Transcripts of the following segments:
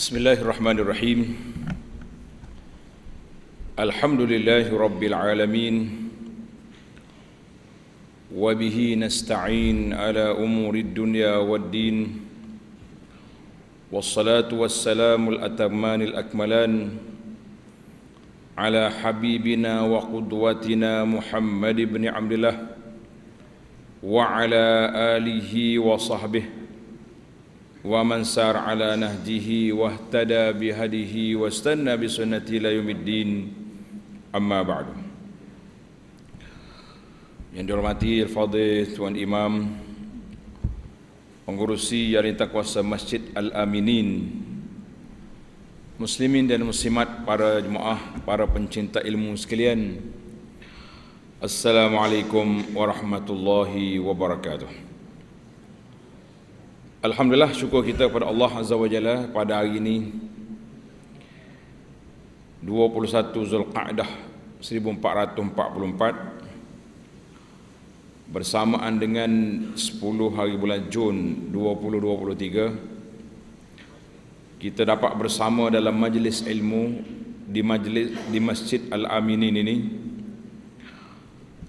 Bismillahirrahmanirrahim Alhamdulillahirrabbilalamin Wabihi nasta'in ala umurid dunya wa din Wassalatu al wassalamul al akmalan Ala habibina wa qudwatina Muhammad ibn Abdullah Wa ala alihi wa sahbihi ومن سار على نهجه واهتدى بهديه واستنى بسنته لا يوم الدين أما بعد Yang dihormati Al-Fadih Tuan Imam Pengurusi Yari Takwasa Masjid Al-Aminin Muslimin dan Muslimat para jemaah, para pencinta ilmu sekalian Assalamualaikum warahmatullahi wabarakatuh Alhamdulillah syukur kita kepada Allah Azza wa Jalla pada hari ini 21 Zulqa'dah 1444 bersamaan dengan 10 hari bulan Jun 2023 kita dapat bersama dalam majlis ilmu di majlis di Masjid Al-Aminin ini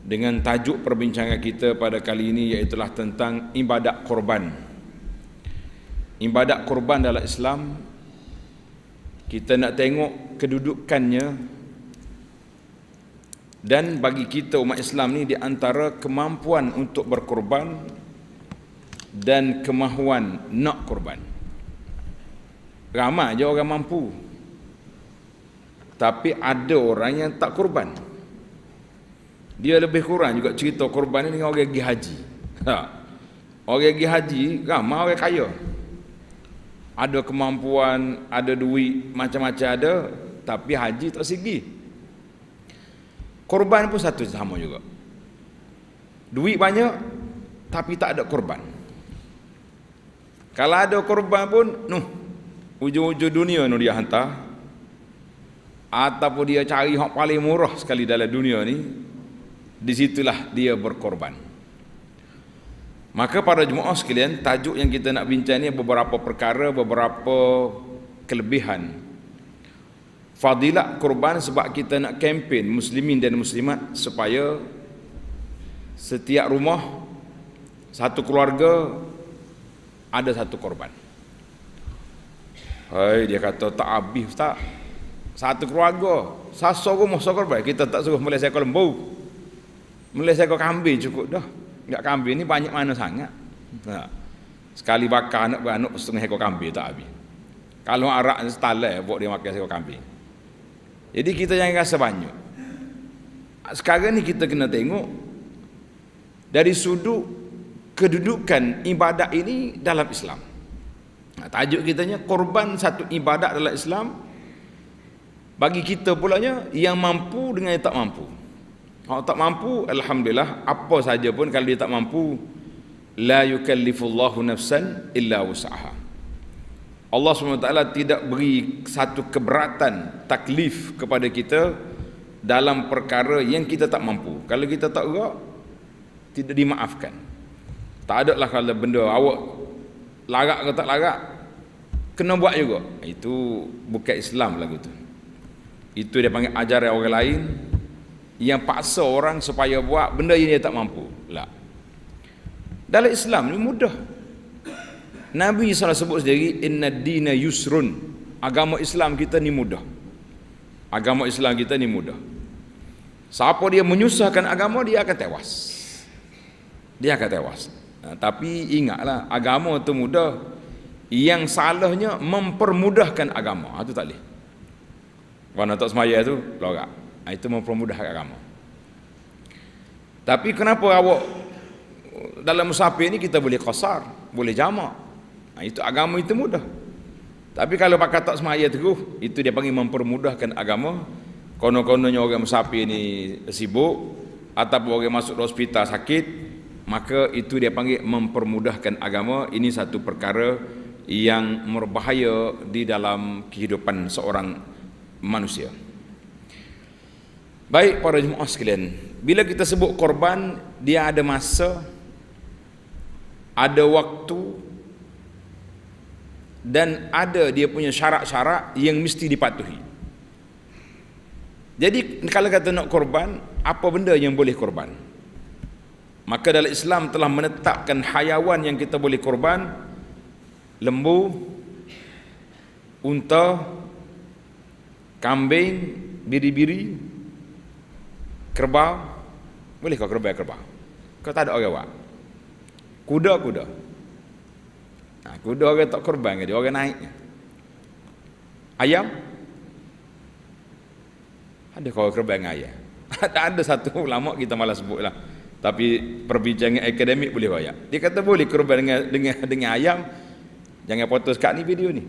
dengan tajuk perbincangan kita pada kali ini iaitu tentang ibadat korban. Ibadat korban ibadat korban dalam Islam kita nak tengok kedudukannya dan bagi kita umat Islam ni di antara kemampuan untuk berkorban dan kemahuan nak korban ramai je orang mampu tapi ada orang yang tak korban dia lebih kurang juga cerita korban ni dengan orang pergi haji ha. orang pergi haji ramai orang kaya ada kemampuan, ada duit, macam-macam ada, tapi haji tak segi. Korban pun satu sama juga. Duit banyak, tapi tak ada korban. Kalau ada korban pun, nuh, ujung-ujung dunia nuh dia hantar, ataupun dia cari yang paling murah sekali dalam dunia ni, disitulah dia Berkorban. Maka para jemaah sekalian, tajuk yang kita nak bincang ni beberapa perkara, beberapa kelebihan. Fadilat kurban sebab kita nak kempen muslimin dan muslimat supaya setiap rumah, satu keluarga ada satu korban. Hai dia kata tak habis ustaz. Satu keluarga, sasa rumah sasa korban, kita tak suruh boleh saya kalau mau. Boleh saya kambing cukup dah. Enggak kambing ni banyak mana sangat. Nah. Ha. Sekali bakar anak beranak setengah ekor kambing tak habis. Kalau arak eh, buat dia makan seekor kambing. Jadi kita jangan rasa banyak. Sekarang ni kita kena tengok dari sudut kedudukan ibadat ini dalam Islam. Nah, ha, tajuk kitanya korban satu ibadat dalam Islam bagi kita pulanya yang mampu dengan yang tak mampu. Kalau tak mampu, Alhamdulillah, apa saja pun kalau dia tak mampu, la yukallifullahu nafsan illa wus'aha. Allah SWT tidak beri satu keberatan, taklif kepada kita dalam perkara yang kita tak mampu. Kalau kita tak gerak, tidak dimaafkan. Tak ada lah kalau benda awak larak ke tak larak, kena buat juga. Itu bukan Islam lah gitu. Itu dia panggil ajaran orang lain, yang paksa orang supaya buat benda yang dia tak mampu. lah. Dalam Islam ni mudah. Nabi salah sebut sendiri inna dina yusrun. Agama Islam kita ni mudah. Agama Islam kita ni mudah. Siapa dia menyusahkan agama dia akan tewas. Dia akan tewas. Nah, ha, tapi ingatlah agama itu mudah. Yang salahnya mempermudahkan agama. Itu ha, tak boleh. Kalau tak semaya itu, lorak. Ah, itu mempermudahkan kamu tapi kenapa awak dalam musafir ini kita boleh kosar boleh jamak ah, itu agama itu mudah tapi kalau pakai tak semaya teguh itu dia panggil mempermudahkan agama kono kononnya orang musafir ini sibuk atau orang masuk hospital sakit maka itu dia panggil mempermudahkan agama ini satu perkara yang merbahaya di dalam kehidupan seorang manusia. Baik para jemaah sekalian, bila kita sebut korban, dia ada masa, ada waktu dan ada dia punya syarat-syarat yang mesti dipatuhi. Jadi kalau kata nak korban, apa benda yang boleh korban? Maka dalam Islam telah menetapkan hayawan yang kita boleh korban lembu, unta, kambing, biri-biri, kerbau boleh kau kerbau kerbau kau tak ada orang buat kuda kuda nah, ha, kuda orang tak kerbau dia orang naik ayam ada kau kerbau dengan ayam tak ada satu ulama kita malah sebut lah tapi perbincangan akademik boleh bayar dia kata boleh kerbau dengan, dengan dengan ayam jangan potong kat ni video ni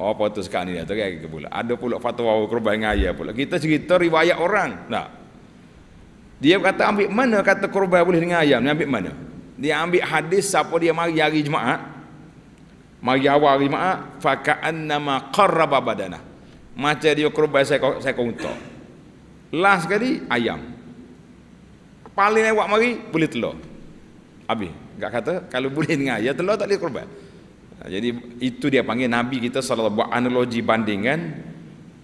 Oh, potong sekarang ni dah. Okay, Ada pula fatwa kurban dengan ayah pula. Kita cerita riwayat orang. Tak? Nah. Dia kata ambil mana kata korban boleh dengan ayam? Dia ambil mana? Dia ambil hadis siapa dia mari hari Jumaat. Mari awal hari Jumaat, faka'anna ma qarraba badana. Macam dia korban saya saya kunta. Last sekali ayam. Paling lewat mari boleh telur. Abi, Enggak kata kalau boleh dengan ayam telur tak boleh korban. Jadi itu dia panggil Nabi kita selalu buat analogi bandingan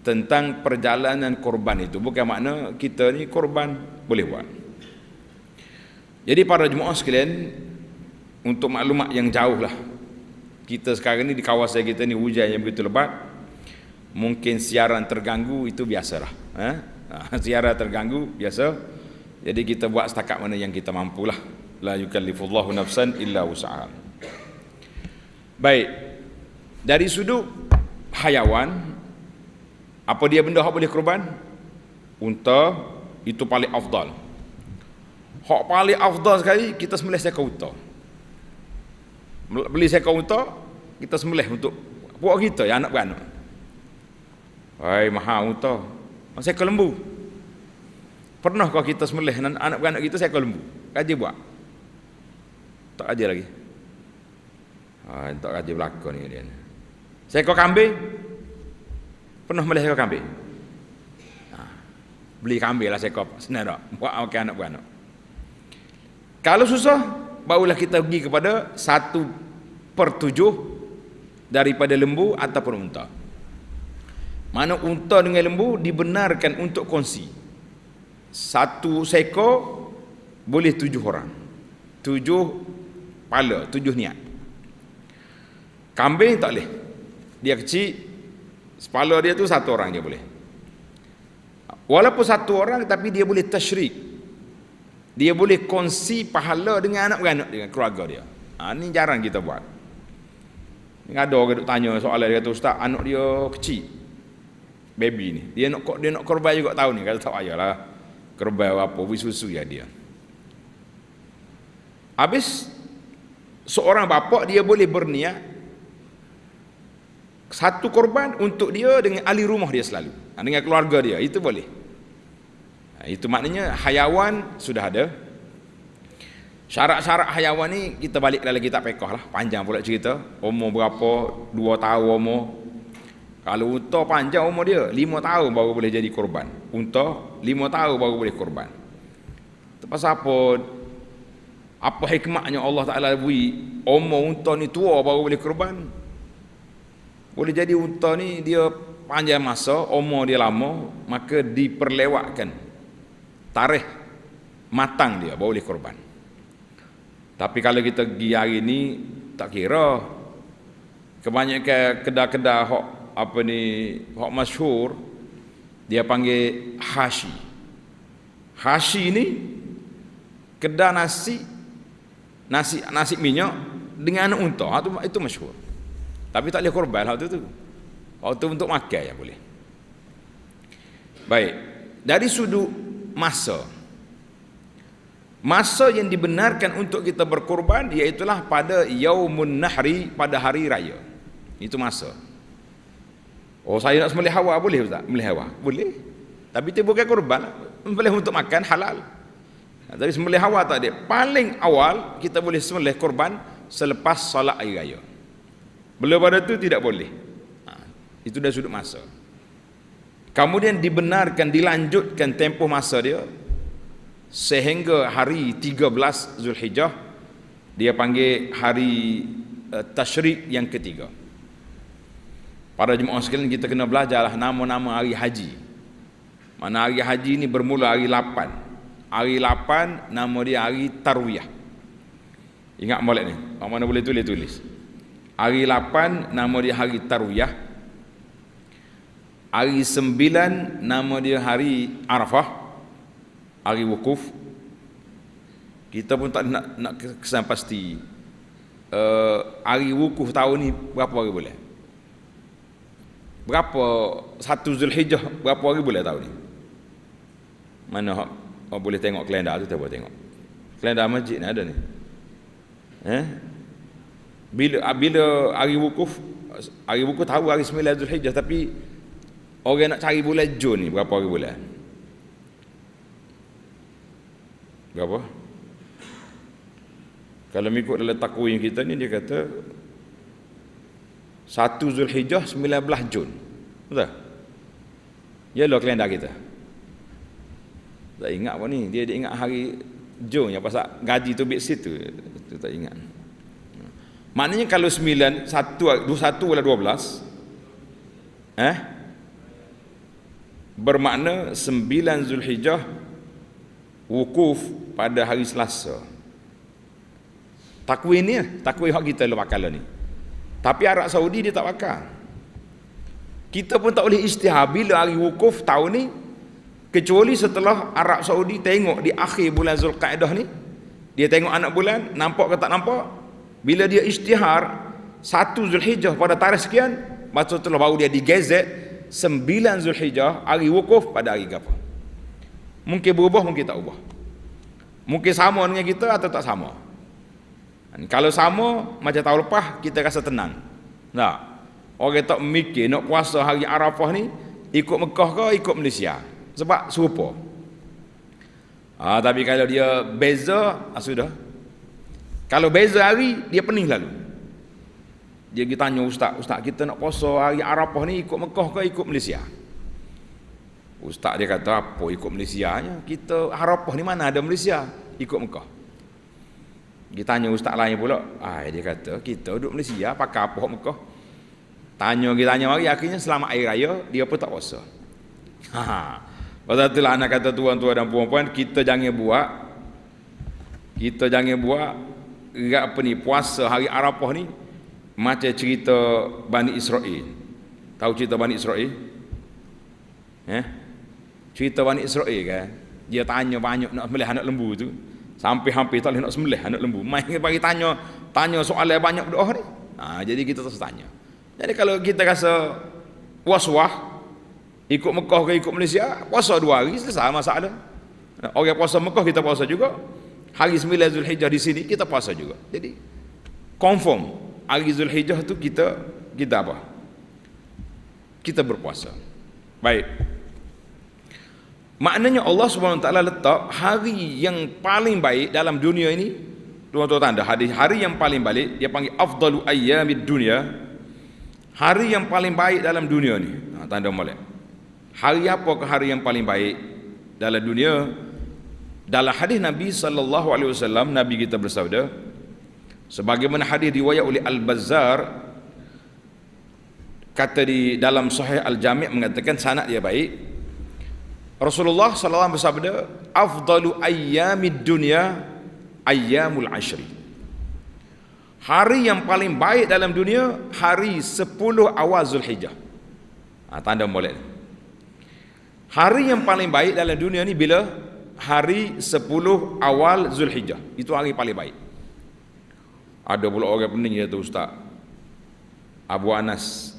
tentang perjalanan korban itu bukan makna kita ni korban boleh buat jadi para jemaah sekalian untuk maklumat yang jauh lah kita sekarang ni di kawasan kita ni hujan yang begitu lebat mungkin siaran terganggu itu biasalah eh? siaran terganggu biasa jadi kita buat setakat mana yang kita mampu lah. la yukallifullahu nafsan illa wus'aha baik dari sudut hayawan apa dia benda hak boleh korban? Unta itu paling afdal. Hak paling afdal sekali kita sembelih seekor unta. Beli seekor unta, kita sembelih untuk buat kita yang anak beranak. Hai mahal unta. Masa ke lembu. Pernahkah kita sembelih anak beranak kita seekor lembu? Kaji buat. Tak kaji lagi. Ha, tak kaji belakang ni dia. Seekor kambing, penuh melih seekor kambing ha. beli kambing lah seekor senara buat okay, anak buat anak kalau susah barulah kita pergi kepada satu per tujuh daripada lembu ataupun unta mana unta dengan lembu dibenarkan untuk kongsi satu seko boleh tujuh orang tujuh pala tujuh niat kambing tak boleh dia kecil Sepala dia tu satu orang je boleh. Walaupun satu orang tapi dia boleh tashrik. Dia boleh kongsi pahala dengan anak beranak dengan keluarga dia. Ha, ini jarang kita buat. Ini ada orang duk tanya soalan dia kata ustaz anak dia kecil. Baby ni. Dia nak dia nak korban juga tahun ni kata tak ayalah. Korban apa wis susu ya dia. Habis seorang bapak dia boleh berniat satu korban untuk dia dengan ahli rumah dia selalu ha, dengan keluarga dia itu boleh ha, itu maknanya hayawan sudah ada syarat-syarat hayawan ni kita balik lagi kitab pekoh lah panjang pula cerita umur berapa dua tahun umur kalau unta panjang umur dia lima tahun baru boleh jadi korban unta lima tahun baru boleh korban itu apa apa hikmahnya Allah Ta'ala beri umur unta ni tua baru boleh korban boleh jadi unta ni dia panjang masa, umur dia lama, maka diperlewatkan tarikh matang dia boleh korban. Tapi kalau kita pergi hari ni tak kira kebanyakan kedai-kedai hok apa ni hok masyhur dia panggil hashi. Hashi ni kedai nasi nasi nasi minyak dengan unta itu itu masyhur. Tapi tak boleh korban waktu tu. Waktu untuk makan ya boleh. Baik. Dari sudut masa. Masa yang dibenarkan untuk kita berkorban ialah pada yaumun nahri pada hari raya. Itu masa. Oh saya nak sembelih hawa boleh ustaz? Sembelih hawa. Boleh. Tapi itu bukan korban. Lah. Sembelih untuk makan halal. Ha, jadi sembelih hawa tadi paling awal kita boleh sembelih korban selepas solat hari raya. Belum pada itu tidak boleh. Ha, itu dah sudut masa. Kemudian dibenarkan, dilanjutkan tempoh masa dia sehingga hari 13 Zulhijjah dia panggil hari uh, eh, tashrik yang ketiga. Pada jemaah sekalian kita kena belajarlah nama-nama hari haji. Mana hari haji ini bermula hari 8. Hari 8 nama dia hari tarwiyah. Ingat molek ni. Mana boleh tulis tulis. Hari 8 nama dia hari Tarwiyah. Hari 9 nama dia hari Arafah. Hari wukuf. Kita pun tak nak nak kesan pasti. Uh, hari wukuf tahun ni berapa hari boleh? Berapa satu Zulhijjah berapa hari boleh tahun ni? Mana orang boleh tengok kalendar tu tak boleh tengok. Kalendar masjid ni ada ni. Eh? bila ah, bila hari wukuf hari wukuf tahu hari 9 Zulhijjah tapi orang nak cari bulan Jun ni berapa hari bulan berapa kalau mengikut dalam takwim kita ni dia kata 1 Zulhijjah 19 Jun betul Ya, ialah dah kita tak ingat apa ni dia, dia ingat hari Jun yang pasal gaji tu bit situ tu tak ingat Maknanya kalau 9 1 21 ialah 12. Eh? Bermakna 9 Zulhijjah wukuf pada hari Selasa. Takwi ni, lah, takwi hak kita lepas kala lah ni. Tapi Arab Saudi dia tak pakai. Kita pun tak boleh istihar bila hari wukuf tahun ni kecuali setelah Arab Saudi tengok di akhir bulan Zulkaedah ni dia tengok anak bulan nampak ke tak nampak bila dia isytihar satu Zulhijjah pada tarikh sekian, maksud telah baru dia digezet sembilan Zulhijjah hari wukuf pada hari apa? Mungkin berubah, mungkin tak ubah. Mungkin sama dengan kita atau tak sama. Dan kalau sama, macam tahun lepas kita rasa tenang. Tak. Orang tak mikir nak puasa hari Arafah ni ikut Mekah ke ikut Malaysia. Sebab serupa. ha, tapi kalau dia beza, ha, sudah. Kalau beza hari, dia penih lalu. Dia pergi tanya ustaz, ustaz kita nak puasa hari Arafah ni ikut Mekah ke ikut Malaysia? Ustaz dia kata, apa ikut Malaysia ni? Kita Arafah ni mana ada Malaysia? Ikut Mekah. Dia tanya ustaz lain pula, ah, dia kata, kita duduk Malaysia pakai apa ikut Mekah? Tanya kita tanya lagi akhirnya selamat air raya dia pun tak puasa. Ha, ha. Pasal itulah anak kata tuan-tuan dan puan-puan kita jangan buat kita jangan buat apa ni puasa hari Arafah ni macam cerita Bani Israel. Tahu cerita Bani Israel? Eh? Cerita Bani Israel kan? Dia tanya banyak nak sembelih anak lembu tu. Sampai hampir tak boleh nak sembelih anak lembu. Main bagi tanya, tanya soalan banyak berdoa ni. Ha, jadi kita terus tanya. Jadi kalau kita rasa puas was ikut Mekah ke ikut Malaysia, puasa dua hari, selesai masalah. Orang puasa Mekah, kita puasa juga hari 9 Zulhijjah di sini kita puasa juga. Jadi confirm hari Zulhijjah tu kita kita apa? Kita berpuasa. Baik. Maknanya Allah Subhanahu taala letak hari yang paling baik dalam dunia ini tuan-tuan tanda hari, hari yang paling baik dia panggil afdalu ayyamid dunya. Hari yang paling baik dalam dunia ni. Ha, tanda molek. Hari apa ke hari yang paling baik dalam dunia? Dalam hadis Nabi sallallahu alaihi wasallam Nabi kita bersabda sebagaimana hadis riwayat oleh Al-Bazzar kata di dalam Sahih Al-Jami' mengatakan sanad dia baik Rasulullah sallallahu alaihi wasallam bersabda afdalu ayyamid dunia ayyamul ashri Hari yang paling baik dalam dunia hari 10 awal Zulhijjah. Ha, tanda boleh. Hari yang paling baik dalam dunia ni bila hari 10 awal Zulhijjah. Itu hari paling baik. Ada pula orang pening ya tu ustaz. Abu Anas.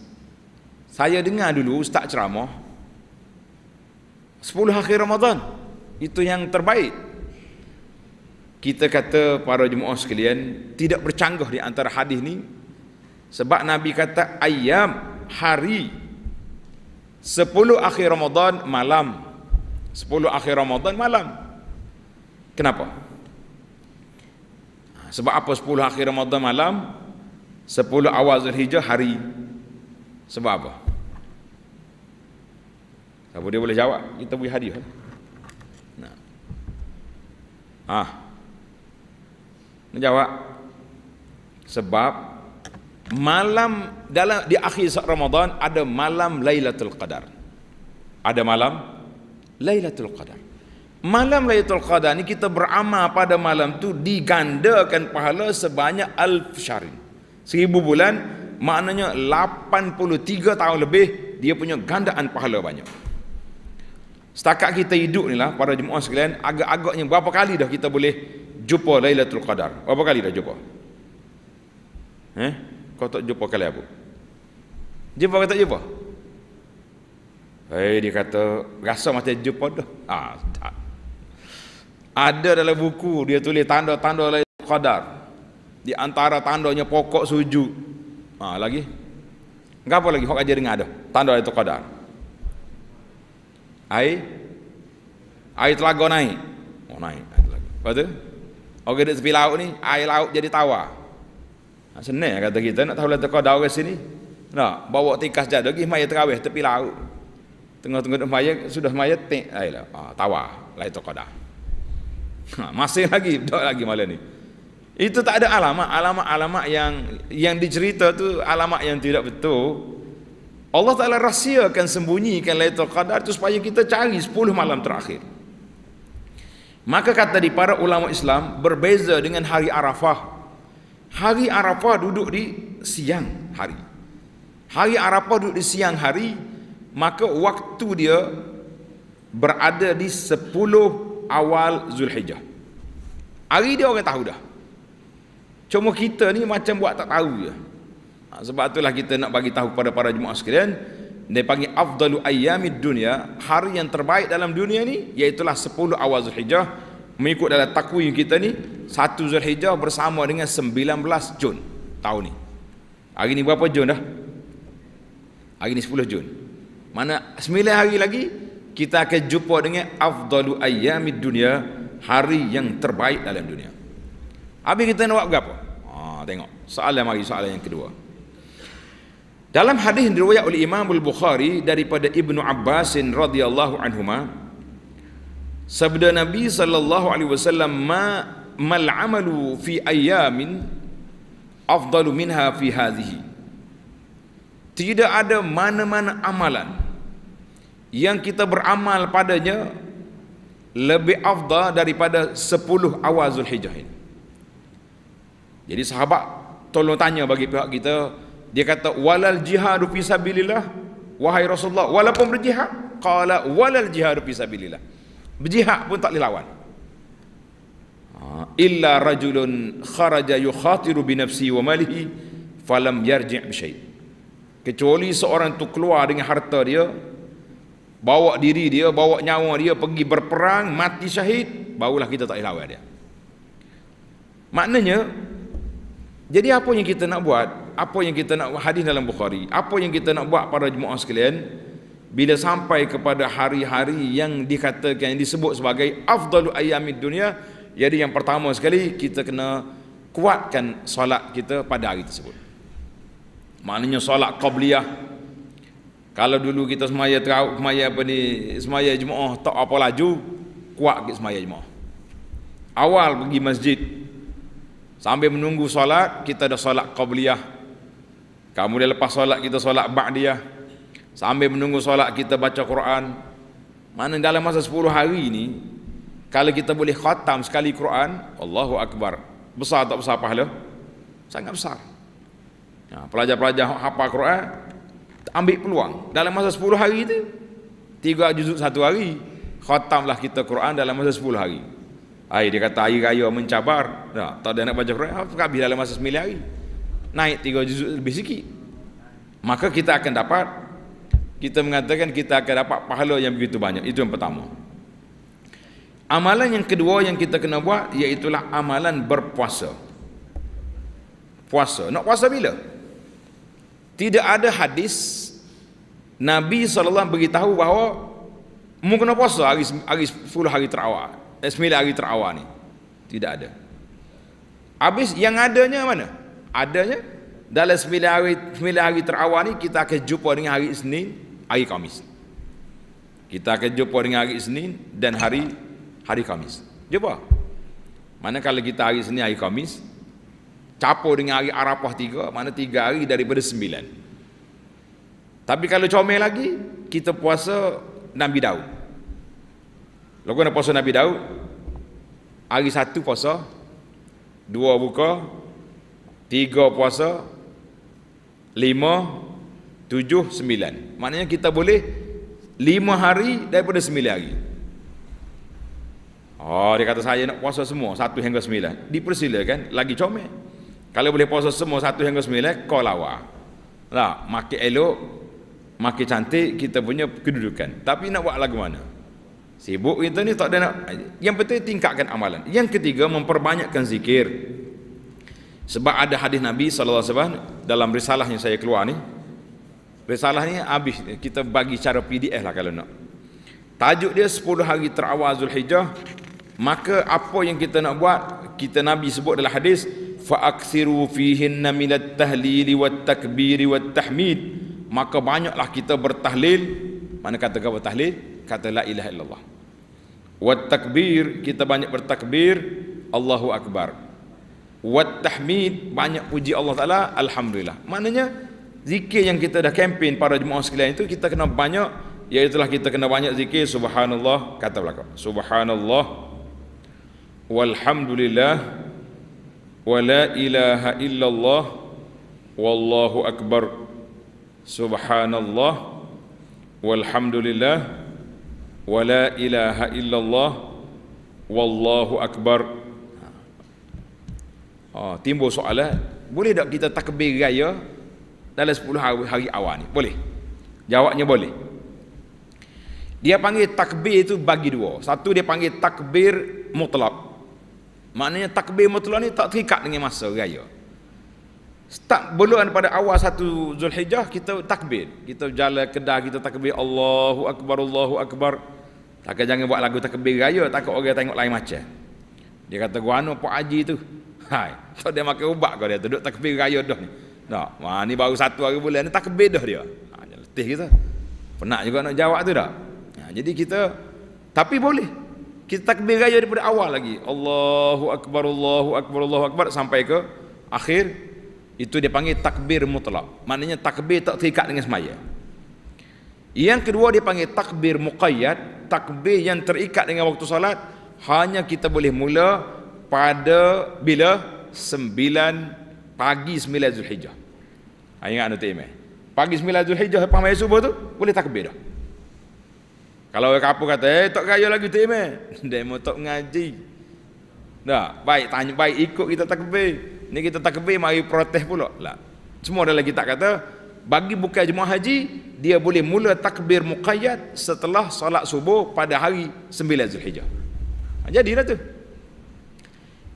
Saya dengar dulu ustaz ceramah 10 akhir Ramadan. Itu yang terbaik. Kita kata para jemaah sekalian tidak bercanggah di antara hadis ni sebab Nabi kata ayam hari 10 akhir Ramadan malam 10 akhir Ramadan malam. Kenapa? Ha, sebab apa 10 akhir Ramadan malam? 10 awal Zulhijjah hari. Sebab apa? Abu dia boleh jawab? Kita beri hadiah. Nah. Ah. Nak jawab? Sebab malam dalam di akhir Ramadan ada malam Lailatul Qadar. Ada malam Lailatul Qadar. Malam Lailatul Qadar ni kita beramal pada malam tu digandakan pahala sebanyak alf syarin. Seribu bulan maknanya 83 tahun lebih dia punya gandaan pahala banyak. Setakat kita hidup ni lah para jemaah sekalian agak-agaknya berapa kali dah kita boleh jumpa Lailatul Qadar? Berapa kali dah jumpa? Eh? Kau tak jumpa kali apa? Jumpa atau tak jumpa? Eh dia kata rasa macam jumpa dah. Ah tak. Ada dalam buku dia tulis tanda-tanda lain qadar. Di antara tandanya pokok suju. Ah lagi. apa lagi hok aja dengar dah. Tanda itu qadar. Air air telaga naik. Oh naik air telaga. Apa tu? Orang dekat sepi laut ni air laut jadi tawa. Nah, senang kata kita nak tahu lah terkau dah sini. Nah, bawa tikas jadah pergi main terawih tepi laut tengah-tengah dah mayat sudah mayat tek ailah ah tawa la itu qada ha, masih lagi dok lagi malam ni itu tak ada alamat alamat-alamat yang yang dicerita tu alamat yang tidak betul Allah Ta'ala rahsiakan, sembunyikan Laitul Qadar itu supaya kita cari 10 malam terakhir. Maka kata di para ulama Islam, berbeza dengan hari Arafah. Hari Arafah duduk di siang hari. Hari Arafah duduk di siang hari, maka waktu dia berada di 10 awal Zulhijjah. Hari dia orang tahu dah. Cuma kita ni macam buat tak tahu je. Ha, sebab itulah kita nak bagi tahu kepada para jemaah sekalian, dia panggil afdalu ayyamid dunya, hari yang terbaik dalam dunia ni iaitu 10 awal Zulhijjah mengikut dalam takwim kita ni 1 Zulhijjah bersama dengan 19 Jun tahun ni. Hari ni berapa Jun dah? Hari ni 10 Jun mana 9 hari lagi kita akan jumpa dengan afdalu ayami dunia hari yang terbaik dalam dunia habis kita nak buat apa ha, tengok soalan mari soalan yang kedua dalam hadis yang diriwayat oleh Imam Al-Bukhari daripada Ibnu Abbas radhiyallahu anhuma sabda Nabi sallallahu alaihi wasallam ma mal amalu fi ayamin afdalu minha fi hadhihi tidak ada mana-mana amalan yang kita beramal padanya lebih afdal daripada 10 awal Zulhijjah ini. Jadi sahabat tolong tanya bagi pihak kita, dia kata walal jihad fi sabilillah wahai Rasulullah, walaupun berjihad, qala walal jihad fi sabilillah. Berjihad pun tak dilawan. Ha, illa rajulun kharaja yukhatiru bi nafsi wa malihi falam yarji' bi syai'. Kecuali seorang tu keluar dengan harta dia, bawa diri dia, bawa nyawa dia pergi berperang, mati syahid, barulah kita tak boleh lawan dia. Maknanya, jadi apa yang kita nak buat, apa yang kita nak hadis dalam Bukhari, apa yang kita nak buat pada jemaah sekalian, bila sampai kepada hari-hari yang dikatakan, yang disebut sebagai afdalu ayamid dunia, jadi yang pertama sekali, kita kena kuatkan solat kita pada hari tersebut. Maknanya solat qabliyah, kalau dulu kita semaya terau, semaya apa ni, semaya jemaah tak apa laju, kuat kita semaya jemaah. Awal pergi masjid. Sambil menunggu solat, kita dah solat qabliyah. dah lepas solat kita solat ba'diyah. Sambil menunggu solat kita baca Quran. Mana dalam masa 10 hari ni kalau kita boleh khatam sekali Quran, Allahu akbar. Besar tak besar pahala? Sangat besar. Ya, pelajar-pelajar hafal Quran, ambil peluang dalam masa 10 hari tu tiga juzuk satu hari khatamlah kita Quran dalam masa 10 hari Ay, dia kata air raya mencabar nah, ya, tak ada nak baca Quran habis dalam masa 9 hari naik tiga juzuk lebih sikit maka kita akan dapat kita mengatakan kita akan dapat pahala yang begitu banyak itu yang pertama amalan yang kedua yang kita kena buat iaitulah amalan berpuasa puasa nak puasa bila? tidak ada hadis Nabi SAW beritahu bahawa mungkin puasa hari, hari 10 hari terawal eh, 9 hari terawal ni tidak ada habis yang adanya mana adanya dalam 9 hari 9 hari terawal ni kita akan jumpa dengan hari Isnin hari Kamis kita akan jumpa dengan hari Isnin dan hari hari Kamis jumpa mana kalau kita hari Isnin hari Kamis Capur dengan hari Arafah tiga, mana tiga hari daripada sembilan. Tapi kalau comel lagi, kita puasa Nabi Daud. Lepas nak puasa Nabi Daud, hari satu puasa, dua buka, tiga puasa, lima, tujuh, sembilan. Maknanya kita boleh lima hari daripada sembilan hari. Oh, dia kata saya nak puasa semua, satu hingga sembilan. Dipersilakan, lagi comel. Kalau boleh puasa semua satu hingga sembilan, kau eh, lawa. lah, makin elok, makin cantik kita punya kedudukan. Tapi nak buat lagu mana? Sibuk kita ni tak ada nak. Yang penting tingkatkan amalan. Yang ketiga, memperbanyakkan zikir. Sebab ada hadis Nabi SAW dalam risalah yang saya keluar ni. Risalah ni habis. Kita bagi cara PDF lah kalau nak. Tajuk dia 10 hari terawal Zulhijjah. Maka apa yang kita nak buat, kita Nabi sebut dalam hadis, fa'aksiru fihinna minat tahlili wat takbiri wat tahmid maka banyaklah kita bertahlil mana kata kau bertahlil kata la ilaha illallah wat takbir kita banyak bertakbir Allahu akbar wat tahmid banyak puji Allah Taala alhamdulillah maknanya zikir yang kita dah kempen para jemaah sekalian itu kita kena banyak iaitu kita kena banyak zikir subhanallah kata belakang subhanallah walhamdulillah wa la ilaha illallah wallahu akbar subhanallah walhamdulillah wa la ilaha illallah wallahu akbar oh, timbul soalan boleh tak kita takbir raya dalam 10 hari, hari awal ni boleh jawabnya boleh dia panggil takbir itu bagi dua satu dia panggil takbir mutlak Maknanya takbir mutlak ni tak terikat dengan masa raya. Start bulan pada awal satu Zulhijjah kita takbir. Kita jalan kedai kita takbir Allahu Akbar Allahu Akbar. Takkan jangan buat lagu takbir raya takut orang tengok lain macam. Dia kata gua anu Pak Haji tu. Hai, so dia makan ubat kau dia duduk takbir raya dah ni. Tak, wah ni baru satu hari bulan ni takbir dah dia. Ha, letih kita. Penat juga nak jawab tu tak? Ha, jadi kita tapi boleh kita takbir raya daripada awal lagi Allahu Akbar Allahu Akbar Allahu Akbar sampai ke akhir itu dia panggil takbir mutlak maknanya takbir tak terikat dengan semaya yang kedua dia panggil takbir muqayyad takbir yang terikat dengan waktu salat hanya kita boleh mula pada bila 9 pagi 9 Zulhijjah ha, ingat anda tak pagi 9 Zulhijjah lepas maya subuh tu boleh takbir dah kalau orang kapur kata, eh tak kaya lagi tu, imeh. Dia mau tak ngaji. Dah, baik tanya, baik ikut kita takbir. Ni kita takbir, mari protes pula. Lah. Semua orang lagi tak kata, bagi bukan jemaah haji, dia boleh mula takbir muqayyad setelah solat subuh pada hari 9 Zulhijjah. Ha, jadilah tu.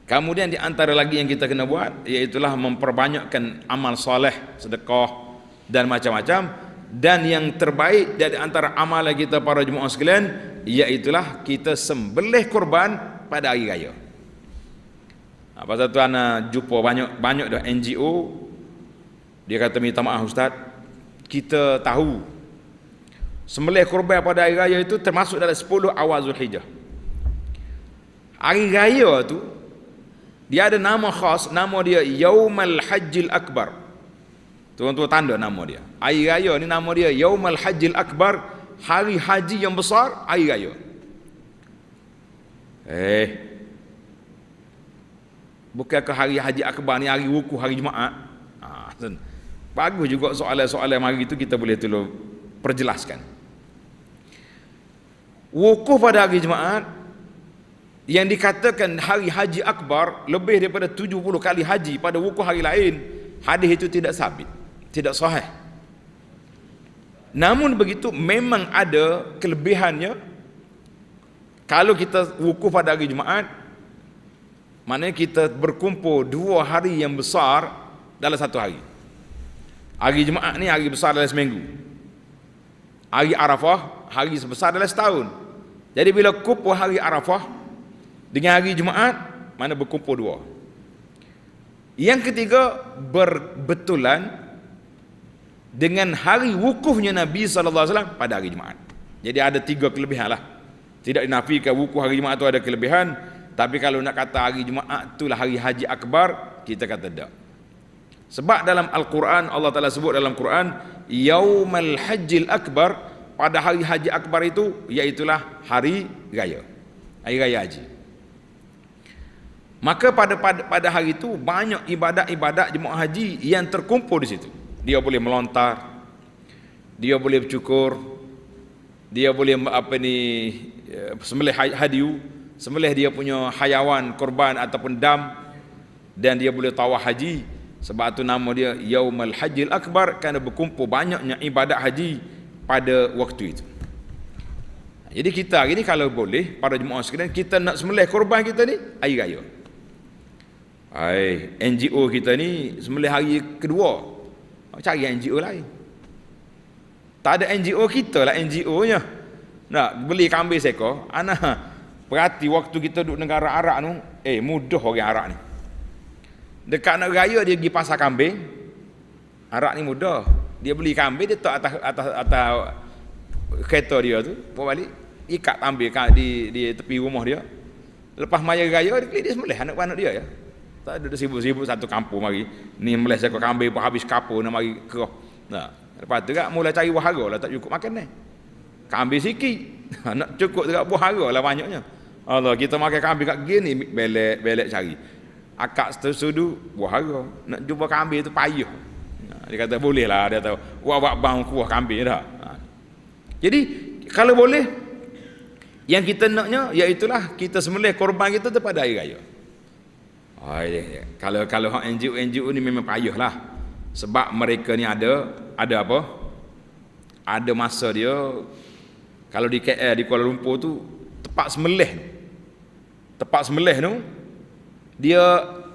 Kemudian di antara lagi yang kita kena buat, iaitulah memperbanyakkan amal soleh, sedekah dan macam-macam dan yang terbaik dari antara amalan kita para jemaah sekalian ialah kita sembelih korban pada hari raya. Apa ha, satu anak ah, jumpa banyak banyak dah NGO dia kata minta maaf ustaz kita tahu sembelih korban pada hari raya itu termasuk dalam 10 awal Zulhijjah. Hari raya tu dia ada nama khas nama dia Yaumul Hajjil Akbar. Tuan-tuan tanda nama dia. Air raya ni nama dia Yaumul Hajjil Akbar, hari haji yang besar, air raya. Eh. ke hari haji akbar ni hari wuku hari Jumaat? ha, bagus juga soalan-soalan mari itu kita boleh dulu perjelaskan. Wuku pada hari Jumaat yang dikatakan hari haji akbar lebih daripada 70 kali haji pada wuku hari lain, hadis itu tidak sabit tidak sahih namun begitu memang ada kelebihannya kalau kita wukuf pada hari Jumaat mana kita berkumpul dua hari yang besar dalam satu hari hari Jumaat ni hari besar dalam seminggu hari Arafah hari sebesar dalam setahun jadi bila kumpul hari Arafah dengan hari Jumaat mana berkumpul dua yang ketiga berbetulan dengan hari wukufnya Nabi SAW pada hari Jumaat. Jadi ada tiga kelebihan lah. Tidak dinafikan wukuf hari Jumaat itu ada kelebihan. Tapi kalau nak kata hari Jumaat itulah hari Haji Akbar, kita kata tak. Sebab dalam Al-Quran, Allah Ta'ala sebut dalam Quran, Yaumal Hajjil Akbar, pada hari Haji Akbar itu, iaitulah hari raya. Hari raya haji. Maka pada pada, pada hari itu, banyak ibadat-ibadat jemaah haji yang terkumpul di situ dia boleh melontar dia boleh bercukur dia boleh apa ni eh, sembelih hadiu sembelih dia punya hayawan korban ataupun dam dan dia boleh tawah haji sebab itu nama dia yaumul hajjil akbar kerana berkumpul banyaknya ibadat haji pada waktu itu jadi kita hari ini kalau boleh para jemaah sekalian kita nak sembelih korban kita ni air raya Hai, NGO kita ni sembelih hari kedua cari NGO lain tak ada NGO kita lah NGO nya nak beli kambing seekor anak perhati waktu kita duduk negara Arab tu eh mudah orang Arab ni dekat nak raya dia pergi pasar kambing Arab ni mudah dia beli kambing dia tak atas atas atas kereta dia tu bawa balik ikat tambil di di tepi rumah dia lepas maya raya dia beli dia semelih anak-anak dia ya tak ada sibuk-sibuk satu kampung mari. Ni meles kau kambing pun habis kapur nak mari keroh. Nah, lepas tu kak, mula cari buah lah tak cukup makan ni. Kambing sikit. nak cukup juga buah lah banyaknya. Allah kita makan kambing kat gini belek-belek cari. Akak setusudu buah Nak jumpa kambing tu payuh. Nah, dia kata boleh lah dia tahu. Wah wah bang kuah kambing dah. Jadi kalau boleh yang kita naknya iaitulah kita semelih korban kita kepada air raya. Oh, ya, ya. Kalau kalau hak NGO NGO ni memang lah Sebab mereka ni ada ada apa? Ada masa dia kalau di KL di Kuala Lumpur tu tepat tempat tu tepat semeleh tu dia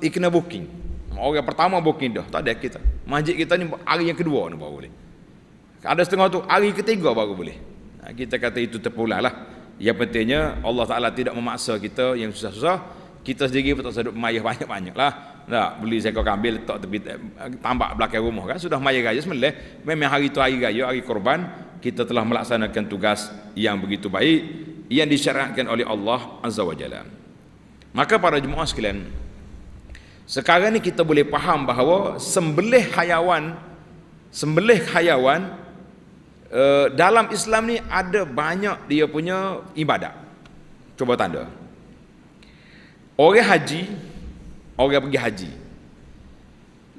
ikna booking. Orang pertama booking dah, tak ada kita. Masjid kita ni hari yang kedua ni baru boleh. Ada setengah tu hari ketiga baru boleh. Kita kata itu terpulalah. Yang pentingnya Allah Taala tidak memaksa kita yang susah-susah kita sendiri pun tak sedut mayah banyak-banyak lah tak beli seekor kambing letak tepi eh, tambak belakang rumah kan sudah mayah raya semelih memang hari itu hari raya hari korban kita telah melaksanakan tugas yang begitu baik yang disyaratkan oleh Allah Azza wa Jalla maka para jemaah sekalian sekarang ni kita boleh faham bahawa sembelih hayawan sembelih hayawan eh, dalam Islam ni ada banyak dia punya ibadat cuba tanda Orang haji, orang pergi haji.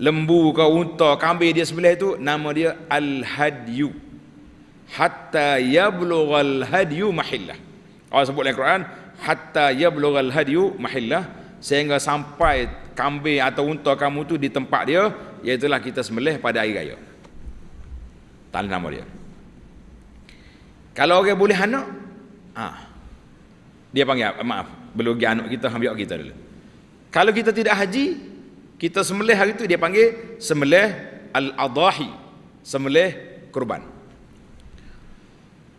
Lembu ke unta, kambing dia sebelah itu nama dia al-hadyu. Hatta yablugh al-hadyu mahillah. Kalau sebut dalam Quran, hatta yablugh al-hadyu mahillah sehingga sampai kambing atau unta kamu tu di tempat dia, iaitu kita sembelih pada hari raya. Tak ada nama dia. Kalau orang boleh anak, ah. Dia panggil maaf, belugi anak kita hang biar kita dulu kalau kita tidak haji kita sembelih hari itu dia panggil sembelih al-adahi sembelih kurban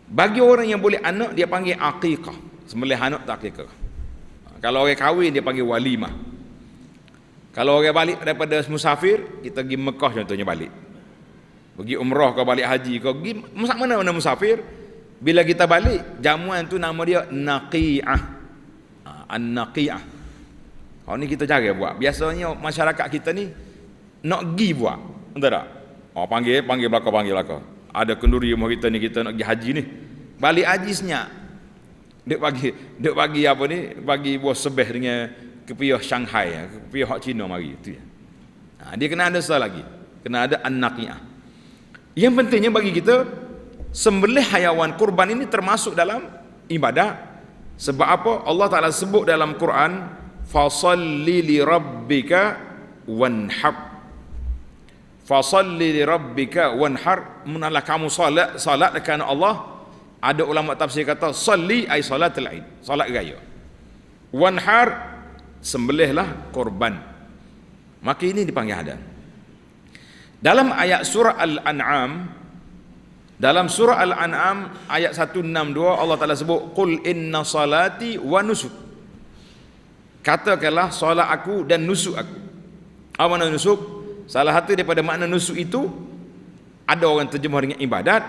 bagi orang yang boleh anak dia panggil aqiqah sembelih anak tak aqiqah kalau orang kahwin dia panggil walimah kalau orang balik daripada musafir kita pergi Mekah contohnya balik pergi umrah ke balik haji ke pergi mana mana musafir bila kita balik jamuan tu nama dia naqiah an-naqiah. Kalau oh, ni kita jaga buat. Biasanya masyarakat kita ni nak gi buat. Entah tak? Oh panggil, panggil belaka, panggil belaka. Ada kenduri rumah kita ni kita nak pergi haji ni. Balik haji senyap. Dia bagi dia bagi apa ni? Bagi buah sebeh dengan kepiah Shanghai, ya. kepiah hak Cina mari itu ya. Ha, dia kena ada satu lagi. Kena ada an-naqiah. Yang pentingnya bagi kita sembelih hayawan kurban ini termasuk dalam ibadah sebab apa? Allah Taala sebut dalam Quran, "Fasalli li rabbika wanhar." Fasalli li rabbika wanhar, munalah kamu solat, solat kerana Allah. Ada ulama tafsir kata, "Salli ai salatul Id." Solat gaya. Wanhar sembelihlah korban. Maka ini dipanggil hadan. Dalam ayat surah Al-An'am dalam surah Al-An'am ayat 162 Allah Taala sebut qul inna salati wa nusuk. Katakanlah solat aku dan nusuk aku. Apa makna nusuk? Salah satu daripada makna nusuk itu ada orang terjemah dengan ibadat.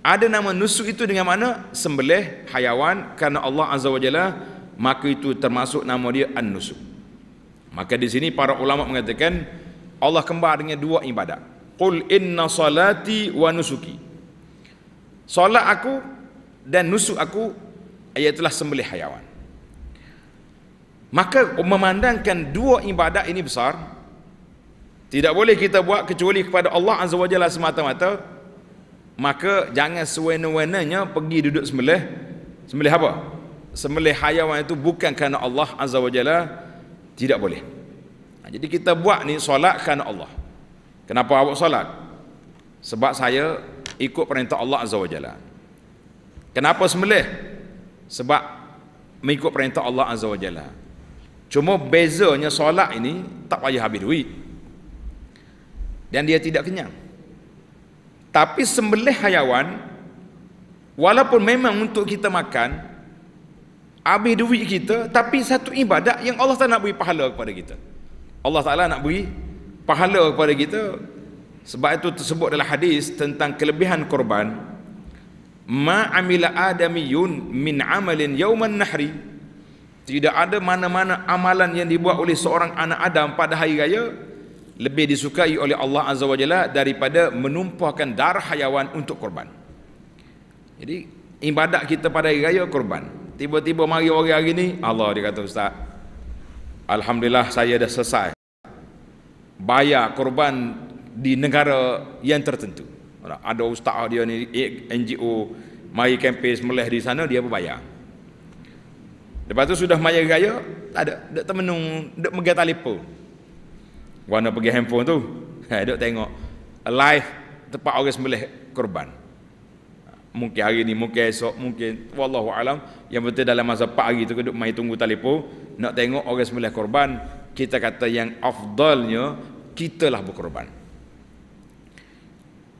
Ada nama nusuk itu dengan makna sembelih hayawan kerana Allah Azza wa Jalla maka itu termasuk nama dia an-nusuk. Maka di sini para ulama mengatakan Allah kembar dengan dua ibadat. Qul inna salati wa nusuki solat aku dan nusuk aku ayat ialah sembelih hayawan maka memandangkan dua ibadat ini besar tidak boleh kita buat kecuali kepada Allah Azza wa Jalla semata-mata maka jangan sewenang-wenangnya pergi duduk sembelih sembelih apa? sembelih hayawan itu bukan kerana Allah Azza wa Jalla tidak boleh ha, jadi kita buat ni solat kerana Allah kenapa awak solat? sebab saya ikut perintah Allah Azza wa Jalla. Kenapa sembelih? Sebab mengikut perintah Allah Azza wa Jalla. Cuma bezanya solat ini tak payah habis duit. Dan dia tidak kenyang. Tapi sembelih hayawan walaupun memang untuk kita makan habis duit kita tapi satu ibadat yang Allah Taala nak beri pahala kepada kita. Allah Taala nak beri pahala kepada kita sebab itu tersebut dalam hadis tentang kelebihan korban. Ma amila adamiyun min amalin yauman nahri. Tidak ada mana-mana amalan yang dibuat oleh seorang anak Adam pada hari raya lebih disukai oleh Allah Azza wa Jalla daripada menumpahkan darah hayawan untuk korban. Jadi ibadat kita pada hari raya korban. Tiba-tiba mari orang hari ni, Allah dia kata ustaz. Alhamdulillah saya dah selesai. Bayar korban di negara yang tertentu. Ada ustaz dia ni eh, NGO mai kempes meleh di sana dia berbayar. Lepas tu sudah maya raya, tak ada dak temenung, dak megah telefon. Warna pergi handphone tu, ha, dak tengok live tempat orang sembelih korban. Mungkin hari ni, mungkin esok, mungkin wallahu alam yang betul dalam masa 4 hari tu duk mai tunggu telefon nak tengok orang sembelih korban, kita kata yang afdalnya lah berkorban.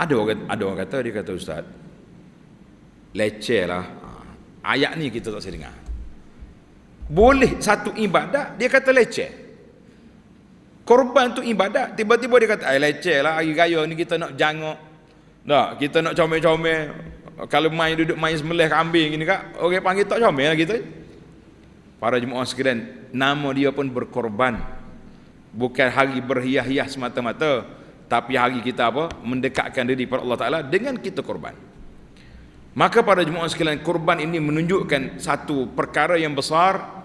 Ada orang, ada orang kata, dia kata Ustaz, leceh lah. Ha, ayat ni kita tak sedengar. dengar. Boleh satu ibadat, dia kata leceh. Korban tu ibadat, tiba-tiba dia kata, leceh lah, hari raya ni kita nak jangok. Tak, kita nak comel-comel. Kalau main duduk main semelih kambing gini kak, orang okay, panggil tak comel lah kita. Para jemaah sekalian, nama dia pun berkorban. Bukan hari berhiah-hiah semata-mata tapi hari kita apa mendekatkan diri kepada Allah Taala dengan kita korban maka pada jemaah sekalian korban ini menunjukkan satu perkara yang besar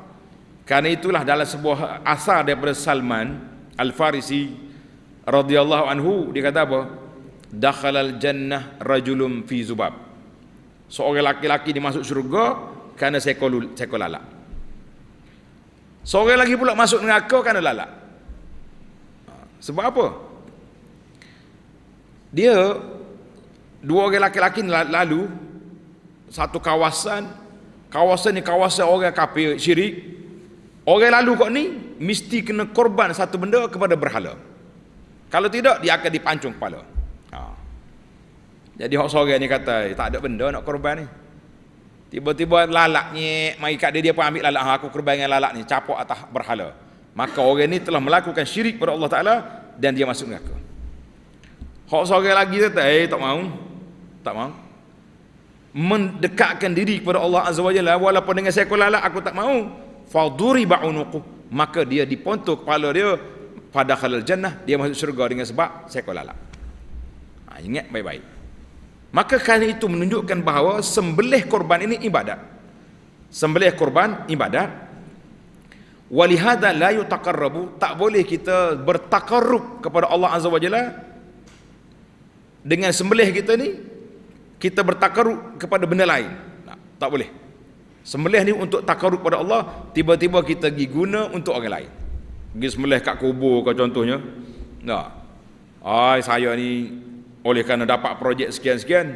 kerana itulah dalam sebuah asar daripada Salman Al-Farisi radhiyallahu anhu dia kata apa dakhalal jannah rajulum fi zubab seorang laki-laki dimasuk syurga kerana seekor seekor seorang lagi pula masuk neraka kerana lalat ha, sebab apa dia dua orang lelaki-lelaki lalu satu kawasan kawasan ni kawasan orang kafir syirik orang lalu kok ni mesti kena korban satu benda kepada berhala kalau tidak dia akan dipancung kepala ha. jadi orang seorang ni kata eh, tak ada benda nak korban ni tiba-tiba lalak ni mari kat dia dia pun ambil lalak ha, aku korban dengan lalak ni capok atas berhala maka orang ni telah melakukan syirik kepada Allah Ta'ala dan dia masuk neraka. Ke- Hak sorang lagi kata, eh tak mau. Tak mau. Mendekatkan diri kepada Allah Azza wa Jalla walaupun dengan sekolah lah aku tak mau. Faduri ba'unuku. Maka dia dipontuh kepala dia pada khalal jannah. Dia masuk syurga dengan sebab sekolah lah. Ha, ingat baik-baik. Maka kali itu menunjukkan bahawa sembelih korban ini ibadat. Sembelih korban ibadat. Walihada la yutakarrabu. Tak boleh kita bertakarrub kepada Allah Azza wa Jalla dengan sembelih kita ni kita bertakaruk kepada benda lain nah, tak boleh sembelih ni untuk takaruk kepada Allah tiba-tiba kita pergi guna untuk orang lain pergi sembelih kat kubur kau contohnya nah. Ay, saya ni oleh kerana dapat projek sekian-sekian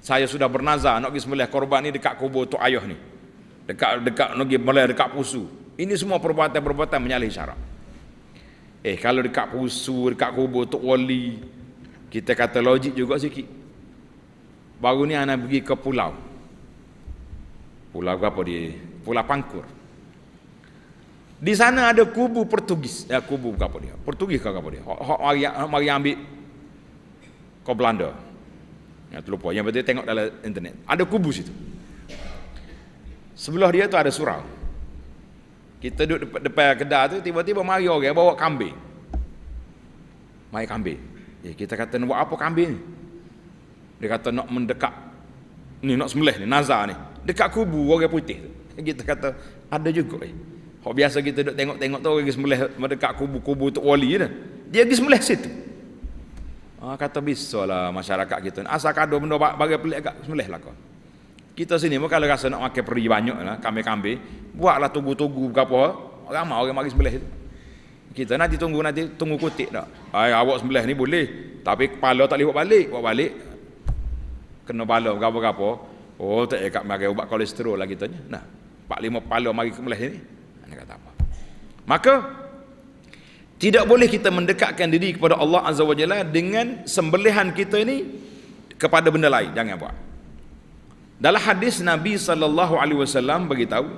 saya sudah bernazar nak pergi sembelih korban ni dekat kubur tu ayah ni dekat dekat nak pergi sembelih dekat pusu ini semua perbuatan-perbuatan menyalahi syarak eh kalau dekat pusu dekat kubur tu wali kita kata logik juga sikit. Baru ni anak pergi ke pulau. Pulau apa dia? Pulau Pangkur. Di sana ada kubu Portugis. Ya, kubu apa dia? Portugis ke apa dia? Hak mari, mari ambil ke Belanda. Ya, terlupa. Yang berarti tengok dalam internet. Ada kubu situ. Sebelah dia tu ada surau. Kita duduk depan, depan kedai tu, tiba-tiba mari orang bawa kambing. Mari kambing. Eh, kita kata nak buat apa kambing ni? Dia kata nak mendekat. Ni nak sembelih ni, nazar ni. Dekat kubu orang putih tu. Kita kata ada juga eh. Hak biasa kita duk tengok-tengok tu orang sembelih mendekat kubu-kubu tu wali dah. Dia pergi sembelih situ. Ah kata bisalah masyarakat kita ni. Asal kado benda bagi pelik agak sembelih lah kau. Kita sini pun kalau rasa nak makan peri banyak lah, Kami kambing buatlah tugu-tugu berapa, ramai orang mari sembelih itu. Kita nanti tunggu nanti tunggu kutik tak? Ay, awak sembelih ni boleh. Tapi kepala tak boleh buat balik. Buat balik. Kena bala berapa-berapa. Oh tak payah kat ubat kolesterol lagi kitanya. Nah. Empat lima pala mari kemelih ni. Dia kata apa. Maka. Tidak boleh kita mendekatkan diri kepada Allah Azza wa Jalla dengan sembelihan kita ini kepada benda lain. Jangan buat. Dalam hadis Nabi sallallahu alaihi wasallam beritahu,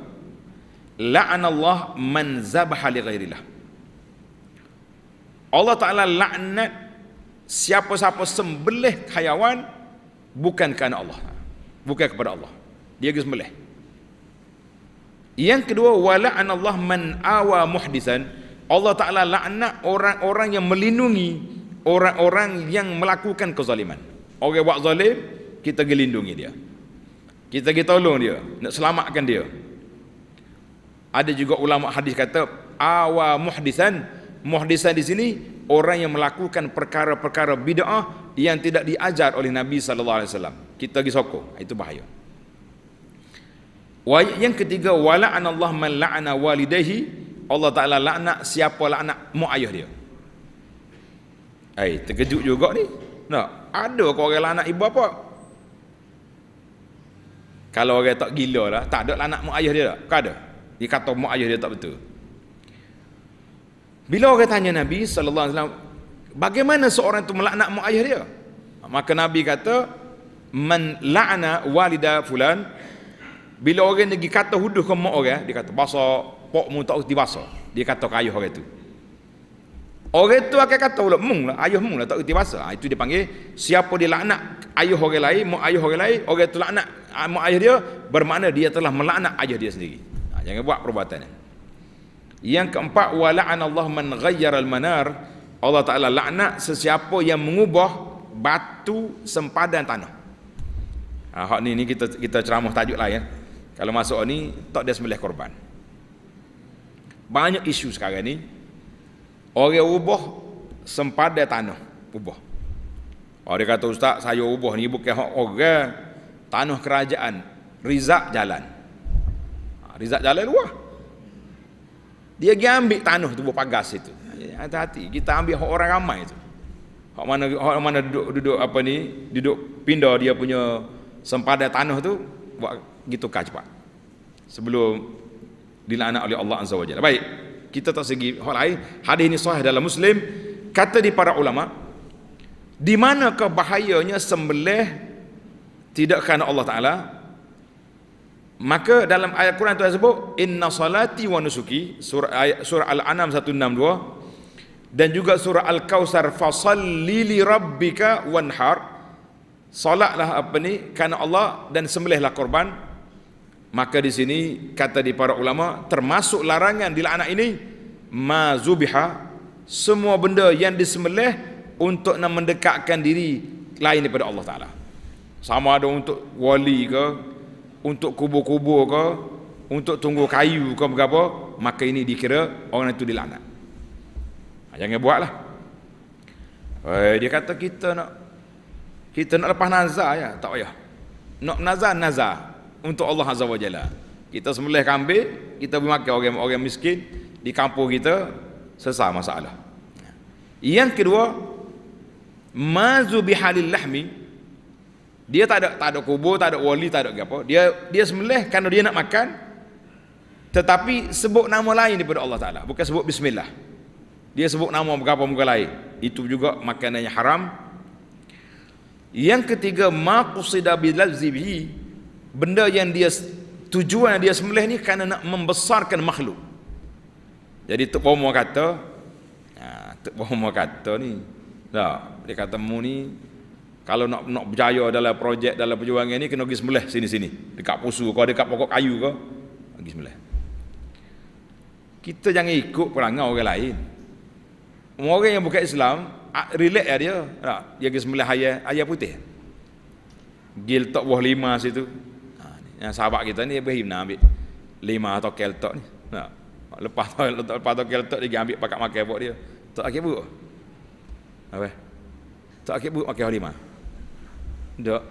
la'an Allah man zabaha li ghairillah. Allah Ta'ala laknat siapa-siapa sembelih hayawan bukan kerana Allah bukan kepada Allah dia pergi sembelih yang kedua wala'an Allah man awa muhdisan Allah Ta'ala laknat orang-orang yang melindungi orang-orang yang melakukan kezaliman orang buat zalim kita gelindungi dia kita pergi tolong dia nak selamatkan dia ada juga ulama hadis kata awa muhdisan muhdisah di sini orang yang melakukan perkara-perkara bid'ah yang tidak diajar oleh Nabi sallallahu alaihi wasallam. Kita pergi sokong, itu bahaya. yang ketiga wala'an Allah man la'ana walidayhi Allah Taala laknat siapa laknat mak ayah dia. Hai, terkejut juga ni. Nah, ada ke orang laknat ibu apa? Kalau orang tak gila lah, tak ada laknat mak ayah dia tak? Kau ada? Dia kata mak ayah dia tak betul. Bila orang tanya Nabi sallallahu alaihi wasallam, bagaimana seorang itu melaknat mak ayah dia? Maka Nabi kata, "Man la'ana walida fulan" Bila orang pergi kata huduh ke mak orang, dia kata, "Basa pokmu tak usti basa." Dia kata ke ayah orang itu. Orang itu akan kata pula, "Mung lah, ayah mung lah tak usti basa." Ha, itu dia panggil siapa dia laknat ayah orang lain, mak ayah orang lain, orang itu laknat ah, mak ayah dia, bermakna dia telah melaknat ayah dia sendiri. Ha, jangan buat perbuatan ini. Yang keempat wala'an Allah man ghayyara al-manar. Allah Taala laknat sesiapa yang mengubah batu sempadan tanah. Ha hak ni ni kita kita ceramah tajuk lah ya. Kalau masuk ni tak dia sembelih korban. Banyak isu sekarang ni orang ubah sempadan tanah ubah. Orang ha, kata ustaz saya ubah ni bukan hak orang tanah kerajaan Rizak jalan. Ha, rizak jalan luar. Dia pergi ambil tanah tu pagas itu. Ya, hati-hati, kita ambil hak orang ramai itu. Hak mana hak mana duduk duduk apa ni? Duduk pindah dia punya sempada tanah tu buat gitu kah cepat. Sebelum dilaknat oleh Allah Azza wajalla Baik. Kita tak segi hak lain, hadis ini sahih dalam Muslim kata di para ulama di manakah bahayanya sembelih tidak kerana Allah Ta'ala Maka dalam ayat Quran Tuhan sebut inna salati wa nusuki surah surah al-anam 162 dan juga surah al-kausar fasalli li rabbika wanhar solatlah apa ni kerana Allah dan sembelihlah korban maka di sini kata di para ulama termasuk larangan di anak ini mazubiha semua benda yang disembelih untuk nak mendekatkan diri lain daripada Allah Taala sama ada untuk wali ke untuk kubur-kubur ke untuk tunggu kayu ke berapa maka ini dikira orang itu dilaknat ha, jangan buatlah eh, dia kata kita nak kita nak lepas nazar ya tak payah nak nazar nazar untuk Allah Azza wa Jalla kita sembelih kambing kita bermakan orang-orang miskin di kampung kita sesama masalah yang kedua mazu bihalil lahmi dia tak ada tak ada kubur, tak ada wali, tak ada apa. Dia dia sembelih kerana dia nak makan. Tetapi sebut nama lain daripada Allah Taala, bukan sebut bismillah. Dia sebut nama berapa muka lain. Itu juga makanannya haram. Yang ketiga maqsida bilazbihi benda yang dia tujuan dia sembelih ni kerana nak membesarkan makhluk. Jadi Tok Bomo kata, ha, Tok Bomo kata ni, tak, lah, dia kata mu ni kalau nak nak berjaya dalam projek dalam perjuangan ini kena pergi sembelih sini-sini dekat pusu kau dekat pokok kayu kau pergi sembelih kita jangan ikut perangai orang lain orang yang bukan Islam ah, relax ya dia tak dia pergi sembelih ayah ayah putih gil tok buah lima situ ha, yang sahabat kita ni Ibrahim nak ambil lima atau tok ni tak ha, lepas tok lepas tokel tok dia ambil pakat makan buat dia tak akibu, apa tak akibu makan buah lima Dok.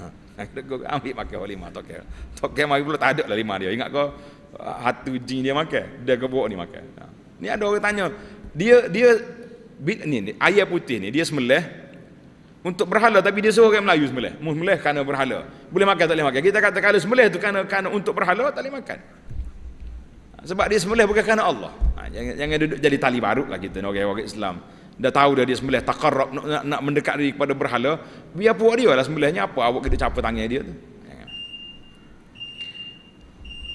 Ha, aku ambil pakai lima tokel. Tokel mari pula tak ada lah lima dia. Ingat kau ah, hatu jin dia makan. Dia gebuk ni makan. Ha. Ni ada orang tanya. Dia dia bit ni, ni ayam putih ni dia semelih untuk berhala tapi dia suruh orang Melayu semelih. Mu semelih kerana berhala. Boleh makan tak boleh makan. Kita kata kalau semelih tu kerana kerana untuk berhala tak boleh makan. Sebab dia semelih bukan kerana Allah. Ha, jangan jangan duduk jadi tali baru lah kita ni orang-orang Islam dah tahu dah dia sembelih takarrab nak, nak, nak mendekat diri kepada berhala biar puak dia lah sembelihnya apa awak kita capa tangan dia tu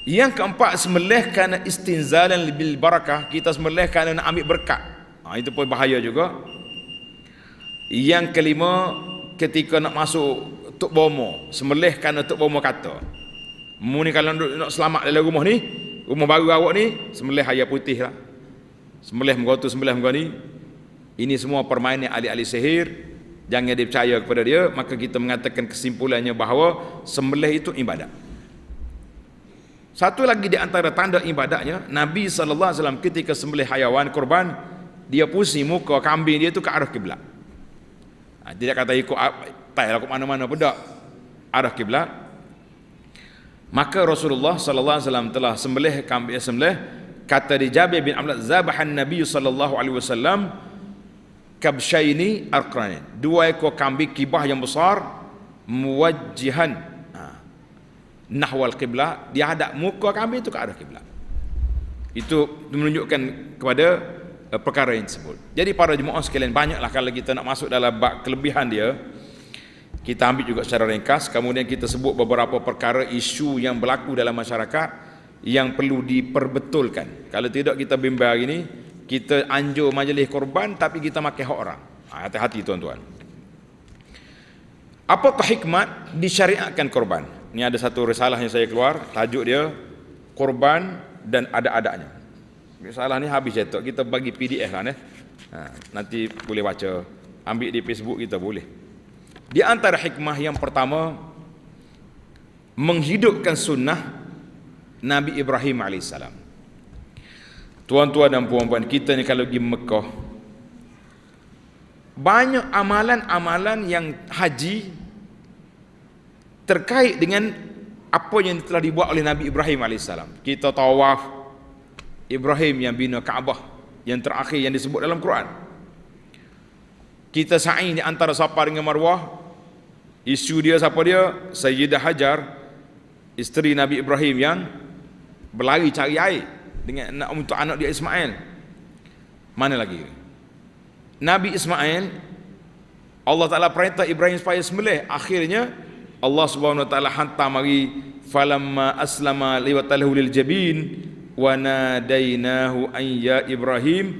yang keempat sembelih kerana istinzalan bil barakah kita sembelih kerana nak ambil berkat ha, itu pun bahaya juga yang kelima ketika nak masuk tok bomo sembelih kerana tok bomo kata mu ni kalau nak selamat dalam rumah ni rumah baru awak ni sembelih ayam putih lah sembelih mengotu sembelih mengani ini semua permainan ahli-ahli sihir jangan dipercaya kepada dia maka kita mengatakan kesimpulannya bahawa sembelih itu ibadat satu lagi di antara tanda ibadatnya Nabi saw ketika sembelih hayawan kurban dia pusing muka kambing dia itu ke arah kiblat dia ha, tak kata ikut tai lah ke mana-mana pun tak arah kiblat maka Rasulullah sallallahu alaihi wasallam telah sembelih kambing sembelih kata di Jabir bin Amlat zabahan Nabi sallallahu alaihi wasallam kabsyaini arqranin dua ekor kambing kibah yang besar muwajjihan ha. nahwal qiblah dia hadap muka kambing itu ke arah qiblah itu menunjukkan kepada eh, perkara yang disebut jadi para jemaah sekalian banyaklah kalau kita nak masuk dalam bab kelebihan dia kita ambil juga secara ringkas kemudian kita sebut beberapa perkara isu yang berlaku dalam masyarakat yang perlu diperbetulkan kalau tidak kita bimbang hari ini kita anjur majlis korban tapi kita makan hak orang ha, hati-hati tuan-tuan apakah hikmat disyariatkan korban ini ada satu risalah yang saya keluar tajuk dia korban dan ada-adanya. risalah ni habis cetak kita bagi pdf kan? ni eh? ha, nanti boleh baca ambil di facebook kita boleh di antara hikmah yang pertama menghidupkan sunnah Nabi Ibrahim alaihissalam. Tuan-tuan dan puan-puan, kita ni kalau pergi Mekah, banyak amalan-amalan yang haji terkait dengan apa yang telah dibuat oleh Nabi Ibrahim AS. Kita tawaf Ibrahim yang bina Kaabah yang terakhir yang disebut dalam Quran. Kita sa'i di antara Safa dengan Marwah. Isu dia siapa dia? Sayyidah Hajar, isteri Nabi Ibrahim yang berlari cari air dengan nak untuk anak dia Ismail. Mana lagi? Nabi Ismail Allah Taala perintah Ibrahim supaya sembelih. Akhirnya Allah Subhanahu Wa Taala hantar mari falamma aslama liwatalahu lil jabin wa nadainahu an ya Ibrahim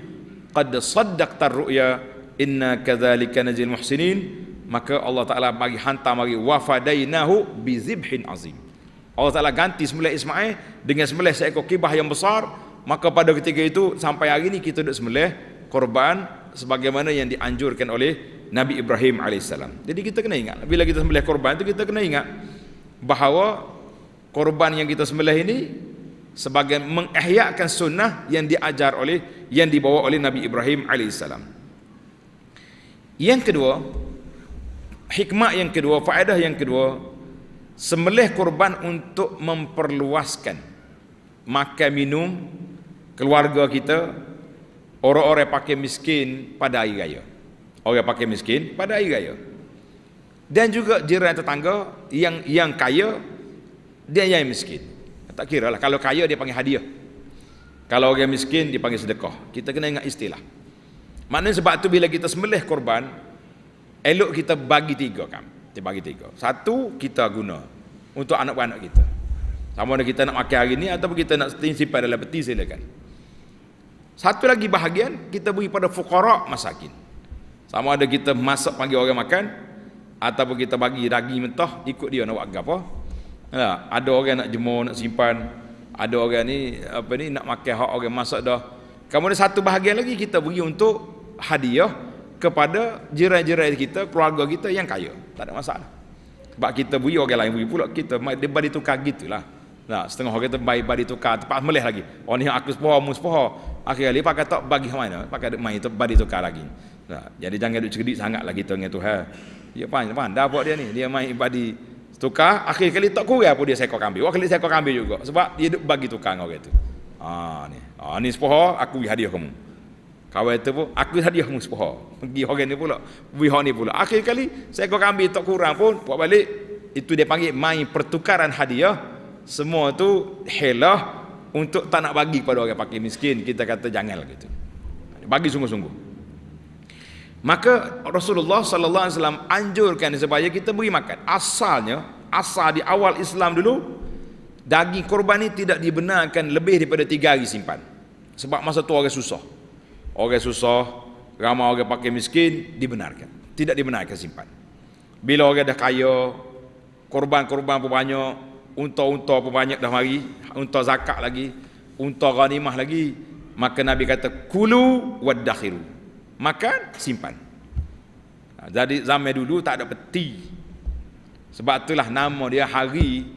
qad saddaqta ruya inna kadzalika najil muhsinin maka Allah Taala bagi hantar mari wafadainahu bizibhin azim Allah Ta'ala ganti sembelih Ismail dengan sembelih seekor kibah yang besar maka pada ketika itu sampai hari ini kita duduk sembelih korban sebagaimana yang dianjurkan oleh Nabi Ibrahim AS jadi kita kena ingat bila kita sembelih korban itu kita kena ingat bahawa korban yang kita sembelih ini sebagai mengihyakan sunnah yang diajar oleh yang dibawa oleh Nabi Ibrahim AS yang kedua hikmah yang kedua faedah yang kedua sembelih kurban untuk memperluaskan makan minum keluarga kita orang-orang pakai miskin pada hari raya orang pakai miskin pada hari raya dan juga jiran tetangga yang yang kaya dia yang miskin tak kira lah kalau kaya dia panggil hadiah kalau orang miskin dia panggil sedekah kita kena ingat istilah maknanya sebab tu bila kita sembelih kurban, elok kita bagi tiga kami dia bagi tiga. Satu, kita guna untuk anak-anak kita. Sama ada kita nak makan hari ni ataupun kita nak simpan dalam peti silakan. Satu lagi bahagian kita beri pada fuqara masakin. Sama ada kita masak bagi orang makan ataupun kita bagi ragi mentah ikut dia nak buat apa. Ha, ada orang nak jemur, nak simpan, ada orang ni apa ni nak makan hak orang masak dah. Kemudian satu bahagian lagi kita beri untuk hadiah kepada jiran-jiran kita, keluarga kita yang kaya. Tak ada masalah. Sebab kita bui orang lain bui pula kita dia bagi tukar gitulah. Nah, setengah orang kita bagi bagi tukar tempat meleh lagi. Oh ni aku sepoh, mu sepoh. Akhir kali pakai tak bagi ke mana? Pakai main tu bagi tukar lagi. Nah, jadi jangan duk cerdik sangatlah kita dengan Tuhan. Ya pan, pan, dah buat dia ni. Dia main bagi tukar, akhir kali tak kurang apa dia seekor kambing. Orang kali seekor kambing juga sebab dia duk bagi tukar dengan orang tu. Ah ni. Ah ni sepoh, aku bagi hadiah kamu. Kawan itu pun aku hadiah mu sepoha. Pergi orang ni pula. Wi ni pula. Akhir kali saya kau ambil tak kurang pun buat balik itu dia panggil main pertukaran hadiah. Semua tu helah untuk tak nak bagi kepada orang pakai miskin kita kata janganlah gitu. Bagi sungguh-sungguh. Maka Rasulullah sallallahu alaihi wasallam anjurkan supaya kita beri makan. Asalnya asal di awal Islam dulu daging korban ini tidak dibenarkan lebih daripada 3 hari simpan. Sebab masa tu orang susah orang susah, ramai orang pakai miskin, dibenarkan. Tidak dibenarkan simpan. Bila orang dah kaya, korban-korban pun banyak, unta-unta pun banyak dah mari, unta zakat lagi, unta ghanimah lagi, maka Nabi kata, kulu waddakhiru. Makan, simpan. Ha, jadi zaman dulu tak ada peti. Sebab itulah nama dia hari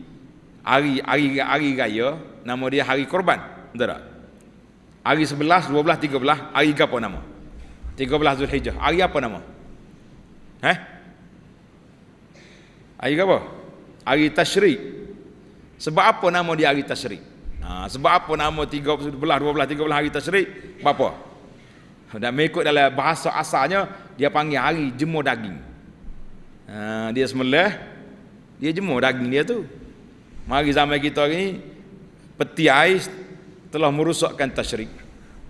hari hari hari raya, nama dia hari korban. Betul tak? Hari 11, 12, 13, hari ke apa nama? 13 Zulhijjah. Hari apa nama? Eh? Hari ke apa? Hari Tashrik. Sebab apa nama dia hari Tashrik? Ha, sebab apa nama 13, 12, 13 hari Tashrik? Sebab apa? Dan mengikut dalam bahasa asalnya, dia panggil hari jemur daging. Ha, dia semula, dia jemur daging dia tu. Mari zaman kita hari ni, peti ais telah merusakkan tasyrik.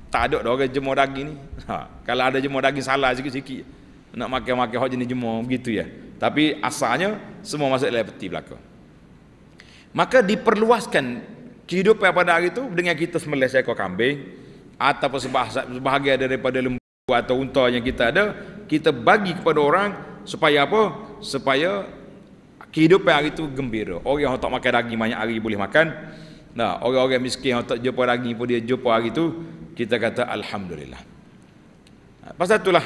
Tak ada dah orang jemur daging ni. Ha, kalau ada jemur daging salah sikit-sikit nak makan-makan hok jenis jemur begitu ya. Tapi asalnya semua masuk dalam peti belaka. Maka diperluaskan kehidupan pada hari itu dengan kita sembelih seekor kambing ataupun sebahagian daripada lembu atau unta yang kita ada, kita bagi kepada orang supaya apa? Supaya kehidupan hari itu gembira. Orang yang tak makan daging banyak hari boleh makan. Nah, orang-orang miskin yang tak jumpa lagi pun dia jumpa hari tu, kita kata Alhamdulillah. Pasal itulah,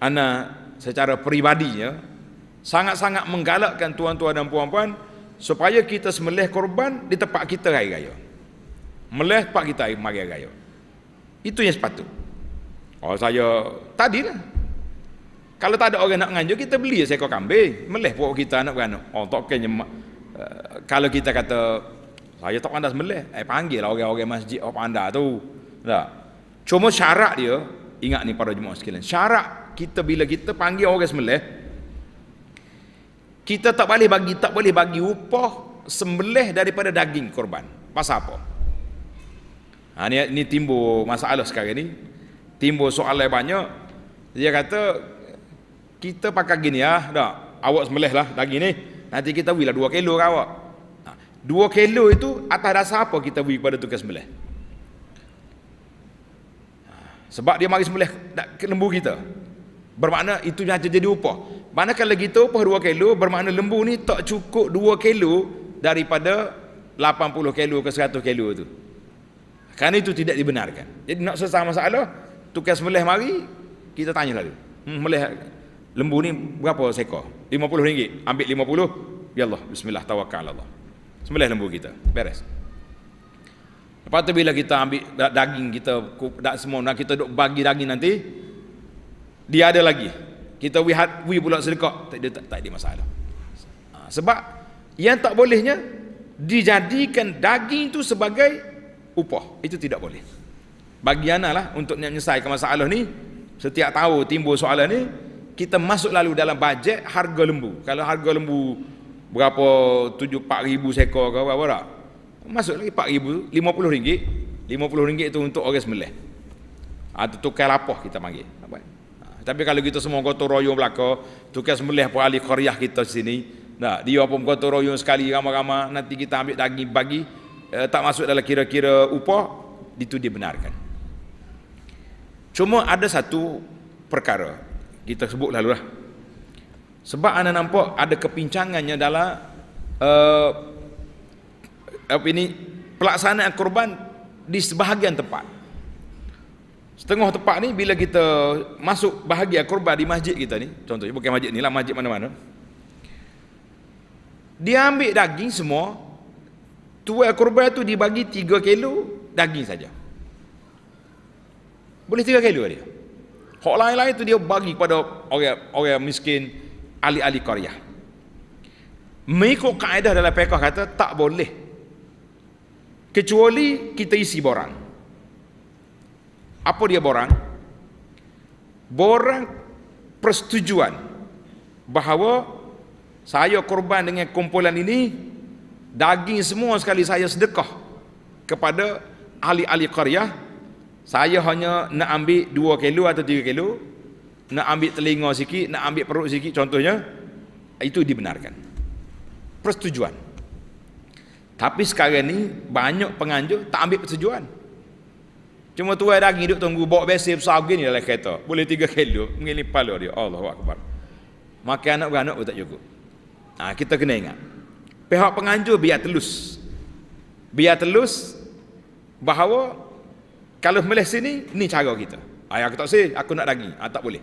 Ana secara peribadinya, sangat-sangat menggalakkan tuan-tuan dan puan-puan, supaya kita semelih korban di tempat kita hari raya. Melih tempat kita hari raya. Itu yang sepatut. Oh saya, tadi lah. Kalau tak ada orang nak nganjur, kita beli saya kau kambing. Melih pokok kita anak beranak. Oh, tak kena. Uh, kalau kita kata saya tak pandai sembelih saya eh, panggil lah orang-orang masjid orang pandai tu tak cuma syarat dia ingat ni para jemaah sekalian syarat kita bila kita panggil orang sembelih kita tak boleh bagi tak boleh bagi upah sembelih daripada daging korban pasal apa ha, ni, ni timbul masalah sekarang ni timbul soalan banyak dia kata kita pakai gini ya ah, dak awak sembelihlah daging ni nanti kita bila dua kilo kau. awak Dua kilo itu atas dasar apa kita beri kepada tukang sembelih? Ha, sebab dia mari sembelih lembu kita. Bermakna itu yang jadi upah. Mana kalau kita upah dua kilo, bermakna lembu ni tak cukup dua kilo daripada 80 kilo ke 100 kilo itu. Kan itu tidak dibenarkan. Jadi nak selesai masalah, tukang sembelih mari, kita tanya lagi. Hmm, lembu ni berapa sekor? 50 ringgit. Ambil 50, ya Allah, bismillah, tawakal Allah sembelih lembu kita beres lepas tu bila kita ambil daging kita dak semua nak kita duk bagi daging nanti dia ada lagi kita we had we pula sedekah tak ada tak, ada masalah ha, sebab yang tak bolehnya dijadikan daging itu sebagai upah itu tidak boleh bagi lah untuk menyelesaikan masalah ni setiap tahun timbul soalan ni kita masuk lalu dalam bajet harga lembu kalau harga lembu berapa 74 ribu seekor ke apa tak masuk lagi 4 ribu 50 ringgit 50 ringgit itu untuk orang semelih atau ah, ha, tukar lapoh kita panggil ha, tapi kalau kita semua gotong royong belaka tukar semelih pun ahli koryah kita sini nah dia pun gotong royong sekali ramai-ramai nanti kita ambil daging bagi eh, tak masuk dalam kira-kira upah itu dibenarkan cuma ada satu perkara kita sebut lalu lah sebab anda nampak ada kepincangannya dalam uh, apa ini pelaksanaan korban di sebahagian tempat setengah tempat ni bila kita masuk bahagian korban di masjid kita ni contohnya bukan masjid ni lah masjid mana-mana dia ambil daging semua tuai korban tu dibagi 3 kilo daging saja boleh 3 kilo dia hak lain-lain tu dia bagi kepada orang orang miskin ahli-ahli Korea mengikut kaedah dalam pekoh kata tak boleh kecuali kita isi borang apa dia borang borang persetujuan bahawa saya korban dengan kumpulan ini daging semua sekali saya sedekah kepada ahli-ahli Korea saya hanya nak ambil 2 kilo atau 3 kilo nak ambil telinga sikit, nak ambil perut sikit contohnya, itu dibenarkan. Persetujuan. Tapi sekarang ni banyak penganjur tak ambil persetujuan. Cuma tua daging hidup tunggu bawa besi besar begini dalam kereta. Boleh tiga kilo, mengilip pala dia. Allahu Akbar. Makan anak-anak pun tak cukup. Nah, ha, kita kena ingat. Pihak penganjur biar telus. Biar telus bahawa kalau Malaysia sini, ni cara kita. Ayah aku tak say, aku nak lagi, Ah, ha, tak boleh.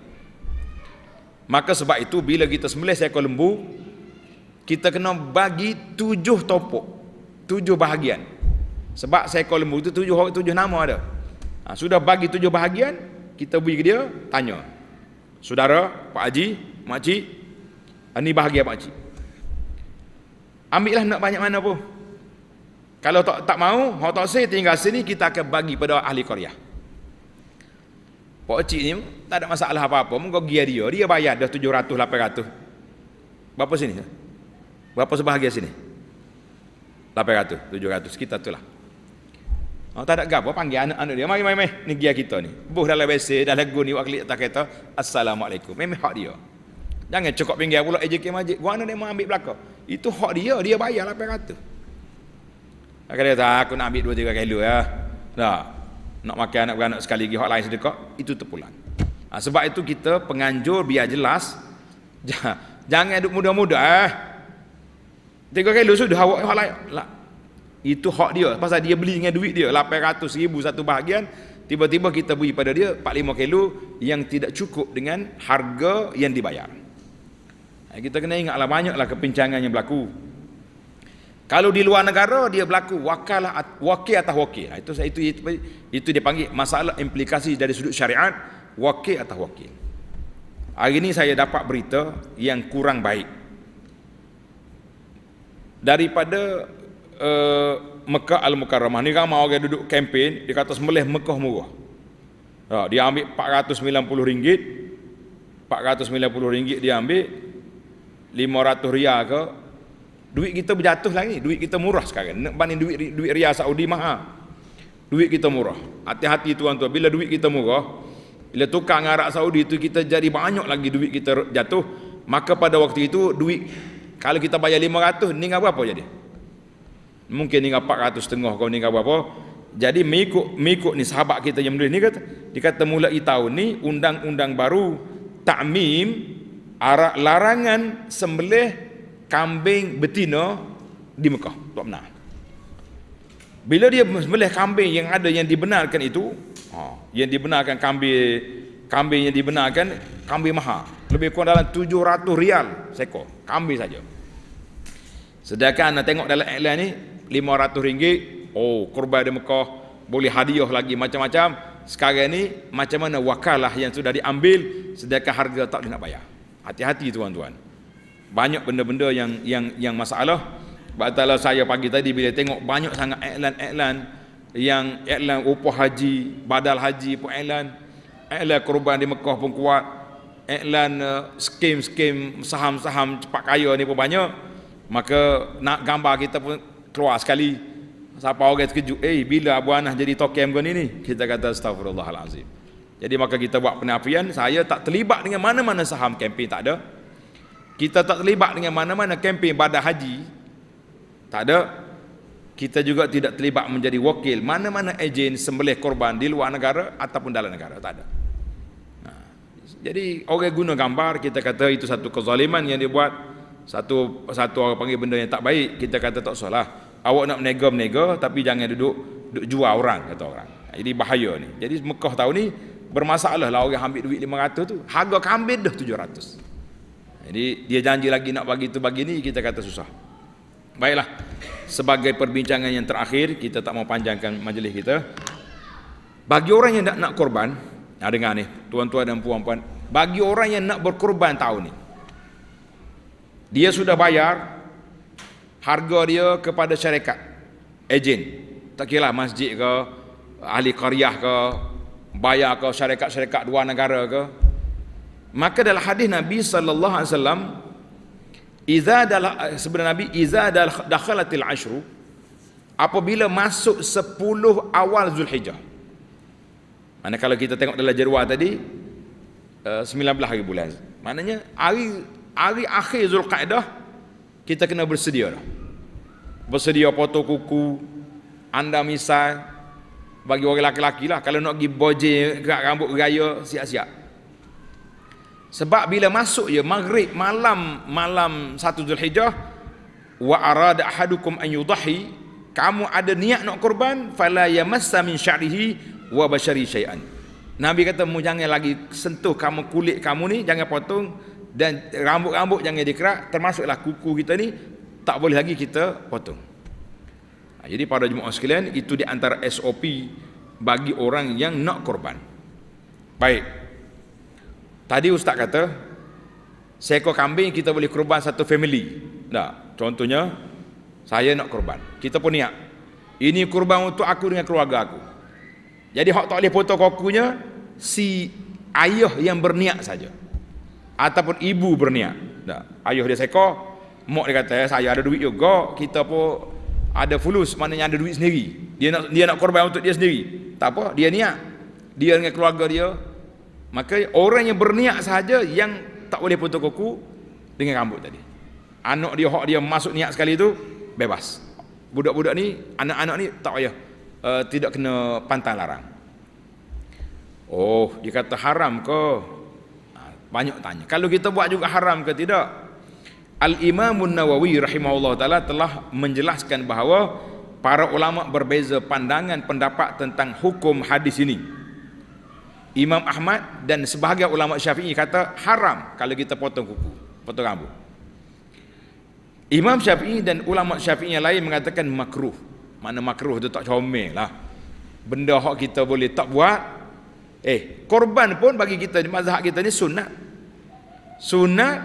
Maka sebab itu bila kita sembelih seekor lembu, kita kena bagi tujuh topok, tujuh bahagian. Sebab seekor lembu itu tujuh, tujuh nama ada. Ha, sudah bagi tujuh bahagian, kita beri dia, tanya. Saudara, Pak Haji, Mak Cik, ini ah, bahagian Pak Cik. Ambillah nak banyak mana pun. Kalau tak, tak mau, orang tak say, tinggal sini, kita akan bagi pada ahli Korea. Pak cik ni tak ada masalah apa-apa. Muka gi dia, dia bayar dah 700 800. Berapa sini? Berapa sebahagian sini? 800, 700 kita tu lah. Oh, tak ada gapo panggil anak anak dia. mai mai mai ni gi kita ni. Buh dalam WC, dalam gun ni wakil tak kata assalamualaikum. Memang hak dia. Jangan cekok pinggir pula Ejek Majid. Gua nak dia mau ambil belaka. Itu hak dia, dia bayar 800. Akhirnya tak aku nak ambil 2 3 kilo ya. Tak nak makan anak beranak sekali lagi hak lain sedekah itu terpulang ha, sebab itu kita penganjur biar jelas jangan duduk muda muda eh. tiga kali sudah awak hak lain lah. itu hak dia pasal dia beli dengan duit dia 800 ribu satu bahagian tiba-tiba kita beri pada dia 4 5 kilo yang tidak cukup dengan harga yang dibayar ha, kita kena ingatlah banyaklah kepincangan yang berlaku kalau di luar negara dia berlaku wakalah at wakil atau wakil. Ha, itu, itu itu itu dia panggil masalah implikasi dari sudut syariat wakil atau wakil. Hari ini saya dapat berita yang kurang baik. Daripada uh, Mekah Al-Mukarramah ni ramai orang duduk kempen di kata semelih Mekah murah. Ha, dia ambil RM490 RM490 dia ambil rm riyal ke Duit kita berjatuh lagi. Duit kita murah sekarang. Nak banding duit duit Ria Saudi mahal. Duit kita murah. Hati-hati tuan-tuan. Bila duit kita murah, bila tukar dengan Arab Saudi itu kita jadi banyak lagi duit kita jatuh. Maka pada waktu itu duit kalau kita bayar 500 ni dengan berapa jadi? Mungkin ni dengan 400 setengah kau ni dengan berapa? Jadi mengikut mengikut ni sahabat kita yang menulis ni kata dia kata mulai tahun ni undang-undang baru takmim arak larangan sembelih kambing betina di Mekah tak benar bila dia sembelih kambing yang ada yang dibenarkan itu ha, yang dibenarkan kambing kambing yang dibenarkan kambing mahal lebih kurang dalam 700 rial seko kambing saja sedangkan anda tengok dalam iklan ni 500 ringgit oh kurban di Mekah boleh hadiah lagi macam-macam sekarang ni macam mana wakalah yang sudah diambil sedangkan harga tak dia nak bayar hati-hati tuan-tuan banyak benda-benda yang yang yang masalah batalah saya pagi tadi bila tengok banyak sangat iklan-iklan yang iklan upah haji badal haji pun iklan iklan kurban di Mekah pun kuat iklan uh, skim-skim saham-saham cepat kaya ni pun banyak maka nak gambar kita pun keluar sekali siapa orang terkejut eh bila Abu Anah jadi tokem kau ni ni kita kata astagfirullahalazim jadi maka kita buat penafian saya tak terlibat dengan mana-mana saham kempen tak ada kita tak terlibat dengan mana-mana kempen pada haji tak ada kita juga tidak terlibat menjadi wakil mana-mana ejen sembelih korban di luar negara ataupun dalam negara tak ada nah, ha. jadi orang guna gambar kita kata itu satu kezaliman yang dibuat satu satu orang panggil benda yang tak baik kita kata tak salah awak nak menega menega tapi jangan duduk duk jual orang kata orang jadi ha, bahaya ni jadi Mekah tahun ni bermasalah lah orang ambil duit 500 tu harga kambing dah 700 jadi dia janji lagi nak bagi tu bagi ni kita kata susah. Baiklah. Sebagai perbincangan yang terakhir, kita tak mau panjangkan majlis kita. Bagi orang yang nak nak korban, nah dengar ni, tuan-tuan dan puan-puan, bagi orang yang nak berkorban tahun ni. Dia sudah bayar harga dia kepada syarikat ejen. Tak kira lah masjid ke, ahli karyah ke, bayar ke syarikat-syarikat dua negara ke, maka dalam hadis Nabi sallallahu alaihi wasallam iza dalam sebenarnya Nabi iza dakhalatil ashru apabila masuk 10 awal Zulhijjah mana kalau kita tengok dalam jadual tadi 19 eh, hari bulan maknanya hari hari akhir Zulkaidah kita kena bersedia dah bersedia potong kuku anda misal bagi orang lelaki-lelaki lah kalau nak pergi bojeng gerak rambut raya siap-siap sebab bila masuk ya maghrib malam malam satu hijjah wa arada ahadukum an yudahi kamu ada niat nak korban fala yamassa min syarihi wa bashari syai'an. Nabi kata mu jangan lagi sentuh kamu kulit kamu ni jangan potong dan rambut-rambut jangan dikerak termasuklah kuku kita ni tak boleh lagi kita potong. Ha, jadi pada jemaah sekalian itu di antara SOP bagi orang yang nak korban. Baik. Tadi ustaz kata seekor kambing kita boleh kurban satu family. Nah, Contohnya saya nak kurban. Kita pun niat. Ini kurban untuk aku dengan keluarga aku. Jadi hak tak boleh potong kokunya si ayah yang berniat saja. Ataupun ibu berniat. Tak. Ayah dia seekor, mak dia kata saya ada duit juga, kita pun ada fulus maknanya ada duit sendiri. Dia nak dia nak kurban untuk dia sendiri. Tak apa, dia niat. Dia dengan keluarga dia maka orang yang berniat saja yang tak boleh potong kuku dengan rambut tadi anak dia hak dia masuk niat sekali tu bebas budak-budak ni anak-anak ni tak payah uh, tidak kena pantang larang oh dia kata haram ke ah, banyak tanya kalau kita buat juga haram ke tidak Al-Imam Nawawi rahimahullah taala telah menjelaskan bahawa para ulama berbeza pandangan pendapat tentang hukum hadis ini. Imam Ahmad dan sebahagian ulama Syafi'i kata haram kalau kita potong kuku, potong rambut. Imam Syafi'i dan ulama Syafi'i yang lain mengatakan makruh. Mana makruh tu tak comel lah. Benda hak kita boleh tak buat. Eh, korban pun bagi kita di mazhab kita ni sunat. Sunat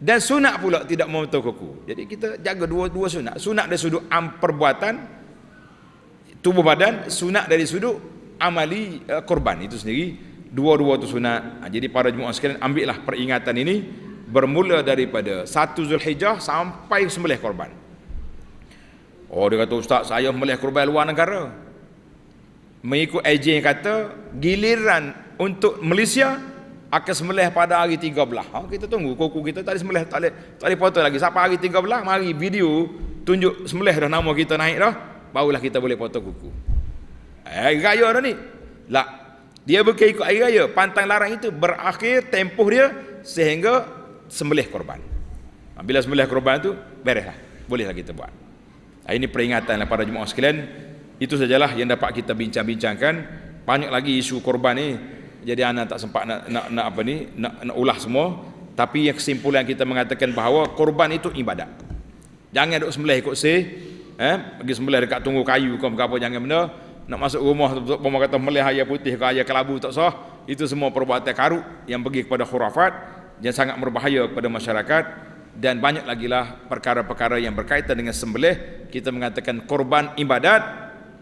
dan sunat pula tidak memotong kuku. Jadi kita jaga dua-dua sunat. Sunat dari sudut am perbuatan tubuh badan, sunat dari sudut amali uh, korban itu sendiri dua-dua itu sunat ha, jadi para jemaah sekalian ambillah peringatan ini bermula daripada satu Zulhijjah sampai sembelih korban oh dia kata ustaz saya sembelih korban luar negara mengikut AJ yang kata giliran untuk Malaysia akan sembelih pada hari 13 ha, kita tunggu kuku kita tak ada sembelih tak ada, ada foto lagi sampai hari 13 mari video tunjuk sembelih dah nama kita naik dah barulah kita boleh foto kuku Air raya dah ni. Lah. Dia bukan ikut air raya. Pantang larang itu berakhir tempoh dia sehingga sembelih korban. Ha, bila sembelih korban tu bereslah. Bolehlah kita buat. Ha, ini peringatan kepada lah jemaah sekalian. Itu sajalah yang dapat kita bincang-bincangkan. Banyak lagi isu korban ni. Jadi anak tak sempat nak, nak, nak apa ni, nak, nak ulah semua. Tapi yang kesimpulan kita mengatakan bahawa korban itu ibadat. Jangan duduk sembelih ikut si. Eh, pergi sembelih dekat tunggu kayu ke apa, jangan benda nak masuk rumah tu bapa kata melih air putih ke air kelabu tak sah itu semua perbuatan karuk yang pergi kepada khurafat yang sangat berbahaya kepada masyarakat dan banyak lagi lah perkara-perkara yang berkaitan dengan sembelih kita mengatakan korban ibadat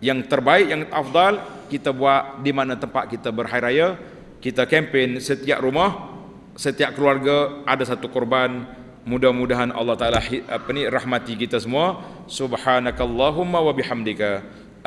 yang terbaik yang afdal kita buat di mana tempat kita berhari raya kita kempen setiap rumah setiap keluarga ada satu korban mudah-mudahan Allah Taala apa ni rahmati kita semua subhanakallahumma wa bihamdika